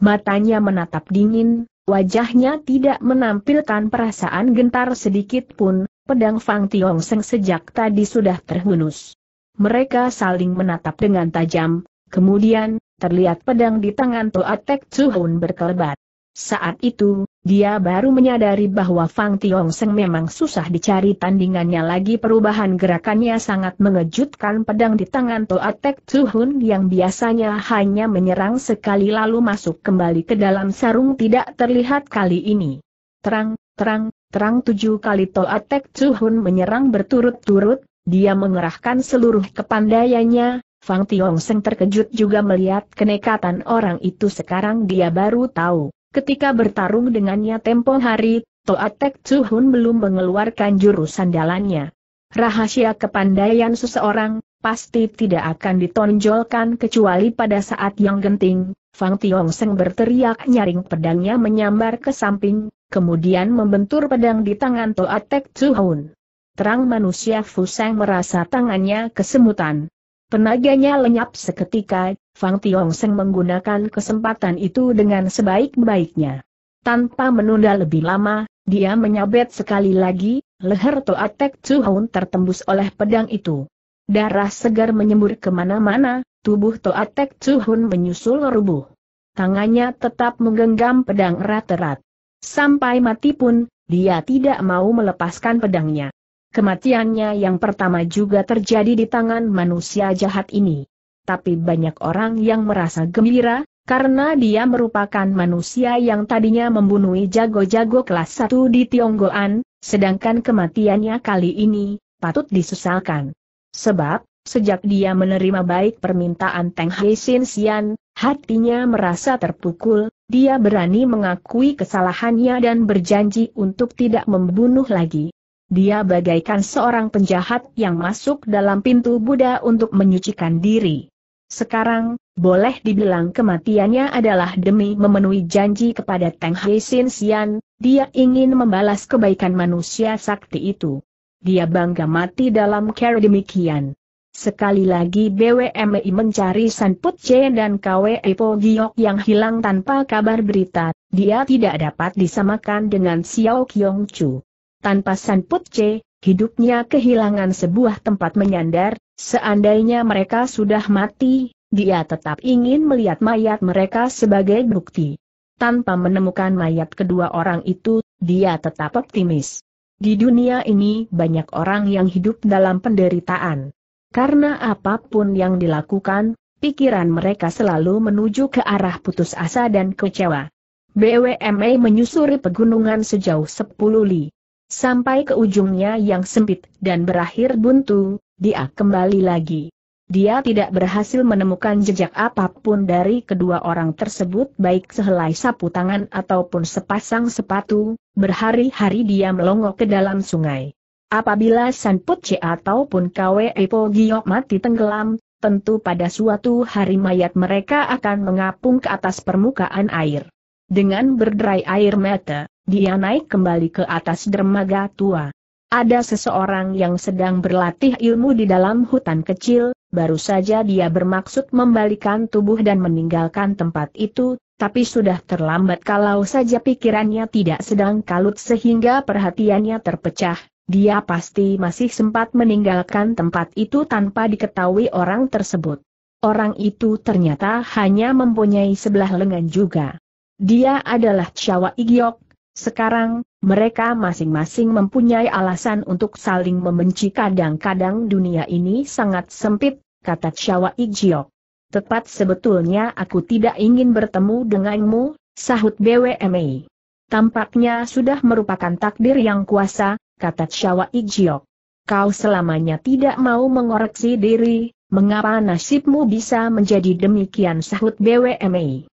Matanya menatap dingin, wajahnya tidak menampilkan perasaan gentar sedikit pun, pedang Fang Tiong Seng sejak tadi sudah terhunus. Mereka saling menatap dengan tajam, kemudian, terlihat pedang di tangan Toa Tek Tsuhun berkelebat. Saat itu, dia baru menyadari bahwa Fang Tiong Seng memang susah dicari tandingannya lagi perubahan gerakannya sangat mengejutkan pedang di tangan Toa Tek Tuhun yang biasanya hanya menyerang sekali lalu masuk kembali ke dalam sarung tidak terlihat kali ini. Terang, terang, terang tujuh kali Toa Tek Tuhun menyerang berturut-turut, dia mengerahkan seluruh kepandaiannya, Fang Tiong Seng terkejut juga melihat kenekatan orang itu sekarang dia baru tahu Ketika bertarung dengannya tempo hari, Toatek Chuhun belum mengeluarkan jurus sandalannya. Rahasia kepandaian seseorang, pasti tidak akan ditonjolkan kecuali pada saat yang genting. Fang Tiong Seng berteriak nyaring pedangnya menyambar ke samping, kemudian membentur pedang di tangan Toatek Chuhun. Terang manusia Fuseng merasa tangannya kesemutan. Tenaganya lenyap seketika, Fang Tiong Seng menggunakan kesempatan itu dengan sebaik-baiknya. Tanpa menunda lebih lama, dia menyabet sekali lagi, leher Toa Toatek Chuhun tertembus oleh pedang itu. Darah segar menyembur kemana-mana, tubuh Toa Toatek Chuhun menyusul rubuh. Tangannya tetap menggenggam pedang erat-erat. Sampai mati pun, dia tidak mau melepaskan pedangnya. Kematiannya yang pertama juga terjadi di tangan manusia jahat ini tapi banyak orang yang merasa gembira, karena dia merupakan manusia yang tadinya membunuh jago-jago kelas 1 di Tionggoan, sedangkan kematiannya kali ini, patut disesalkan. Sebab, sejak dia menerima baik permintaan Teng Hei Sin Xian, hatinya merasa terpukul, dia berani mengakui kesalahannya dan berjanji untuk tidak membunuh lagi. Dia bagaikan seorang penjahat yang masuk dalam pintu Buddha untuk menyucikan diri. Sekarang, boleh dibilang kematiannya adalah demi memenuhi janji kepada Teng Hei Sin Sian, dia ingin membalas kebaikan manusia sakti itu. Dia bangga mati dalam cara demikian. Sekali lagi BWMI mencari San Put Che dan KWE Po Giok yang hilang tanpa kabar berita, dia tidak dapat disamakan dengan Xiao Kyong Chu. Tanpa San Put Che, hidupnya kehilangan sebuah tempat menyandar, Seandainya mereka sudah mati, dia tetap ingin melihat mayat mereka sebagai bukti. Tanpa menemukan mayat kedua orang itu, dia tetap optimis. Di dunia ini banyak orang yang hidup dalam penderitaan. Karena apapun yang dilakukan, pikiran mereka selalu menuju ke arah putus asa dan kecewa. BWMA menyusuri pegunungan sejauh 10 li. Sampai ke ujungnya yang sempit dan berakhir buntu, dia kembali lagi. Dia tidak berhasil menemukan jejak apapun dari kedua orang tersebut baik sehelai sapu tangan ataupun sepasang sepatu, berhari-hari dia melongo ke dalam sungai. Apabila San Putci ataupun Kwe Epo Giok mati tenggelam, tentu pada suatu hari mayat mereka akan mengapung ke atas permukaan air. Dengan berderai air mata, dia naik kembali ke atas dermaga tua. Ada seseorang yang sedang berlatih ilmu di dalam hutan kecil, baru saja dia bermaksud membalikan tubuh dan meninggalkan tempat itu, tapi sudah terlambat kalau saja pikirannya tidak sedang kalut sehingga perhatiannya terpecah, dia pasti masih sempat meninggalkan tempat itu tanpa diketahui orang tersebut. Orang itu ternyata hanya mempunyai sebelah lengan juga. Dia adalah Chawa Igyok, sekarang, mereka masing-masing mempunyai alasan untuk saling membenci kadang-kadang dunia ini sangat sempit, kata Chawa Ijiok. Tepat sebetulnya aku tidak ingin bertemu denganmu, sahut BWMI. Tampaknya sudah merupakan takdir yang kuasa, kata Chawa Ijiok. Kau selamanya tidak mau mengoreksi diri, mengapa nasibmu bisa menjadi demikian sahut BWMI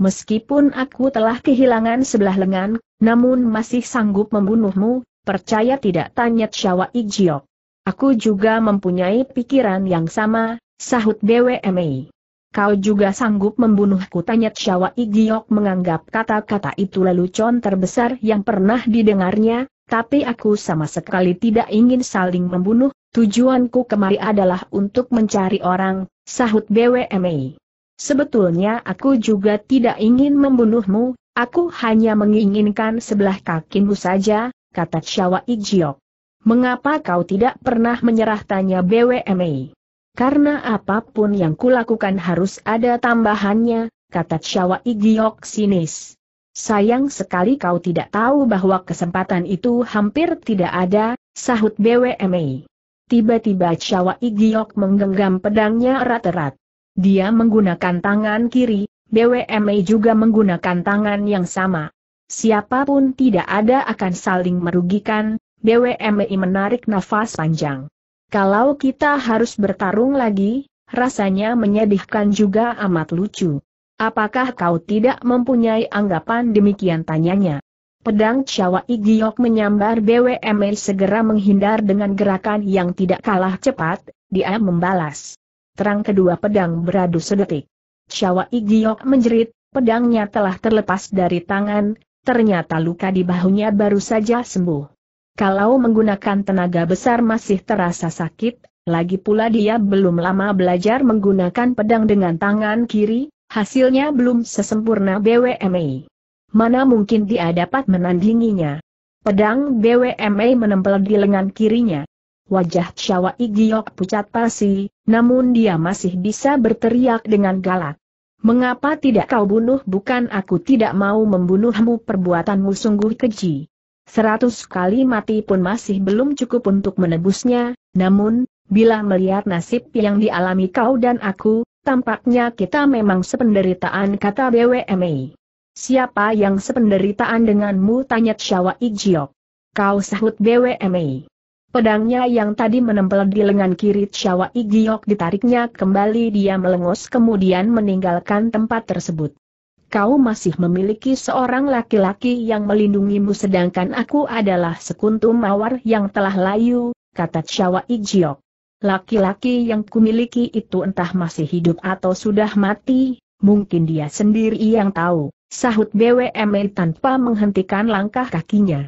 meskipun aku telah kehilangan sebelah lengan, namun masih sanggup membunuhmu, percaya tidak tanya Syawa Ijiok. Aku juga mempunyai pikiran yang sama, sahut BWMI. Kau juga sanggup membunuhku tanya Syawa Ijiok menganggap kata-kata itu lelucon terbesar yang pernah didengarnya, tapi aku sama sekali tidak ingin saling membunuh, tujuanku kemari adalah untuk mencari orang, sahut BWMI. Sebetulnya aku juga tidak ingin membunuhmu, aku hanya menginginkan sebelah kakimu saja, kata Shawa Ijiok. Mengapa kau tidak pernah menyerah tanya BWMA? Karena apapun yang kulakukan harus ada tambahannya, kata Shawa Ijiok sinis. Sayang sekali kau tidak tahu bahwa kesempatan itu hampir tidak ada, sahut BWMA. Tiba-tiba Chawa Ijiok menggenggam pedangnya erat-erat. Dia menggunakan tangan kiri, BWME juga menggunakan tangan yang sama. Siapapun tidak ada akan saling merugikan, BWMI menarik nafas panjang. Kalau kita harus bertarung lagi, rasanya menyedihkan juga amat lucu. Apakah kau tidak mempunyai anggapan demikian tanyanya? Pedang Chawa Igiok menyambar BWMI segera menghindar dengan gerakan yang tidak kalah cepat, dia membalas terang kedua pedang beradu sedetik. Syawa Igiok menjerit, pedangnya telah terlepas dari tangan, ternyata luka di bahunya baru saja sembuh. Kalau menggunakan tenaga besar masih terasa sakit, lagi pula dia belum lama belajar menggunakan pedang dengan tangan kiri, hasilnya belum sesempurna BWMI. Mana mungkin dia dapat menandinginya. Pedang BWMA menempel di lengan kirinya. Wajah Chawa Igiok pucat pasi, namun dia masih bisa berteriak dengan galak. Mengapa tidak kau bunuh bukan aku tidak mau membunuhmu perbuatanmu sungguh keji. Seratus kali mati pun masih belum cukup untuk menebusnya, namun, bila melihat nasib yang dialami kau dan aku, tampaknya kita memang sependeritaan kata BWMI. Siapa yang sependeritaan denganmu tanya Chawa Igiok. Kau sahut BWMI. Pedangnya yang tadi menempel di lengan kiri Chawa Igiok ditariknya kembali dia melengos kemudian meninggalkan tempat tersebut. Kau masih memiliki seorang laki-laki yang melindungimu sedangkan aku adalah sekuntum mawar yang telah layu, kata Chawa Igiok. Laki-laki yang kumiliki itu entah masih hidup atau sudah mati, mungkin dia sendiri yang tahu, sahut BWM e tanpa menghentikan langkah kakinya.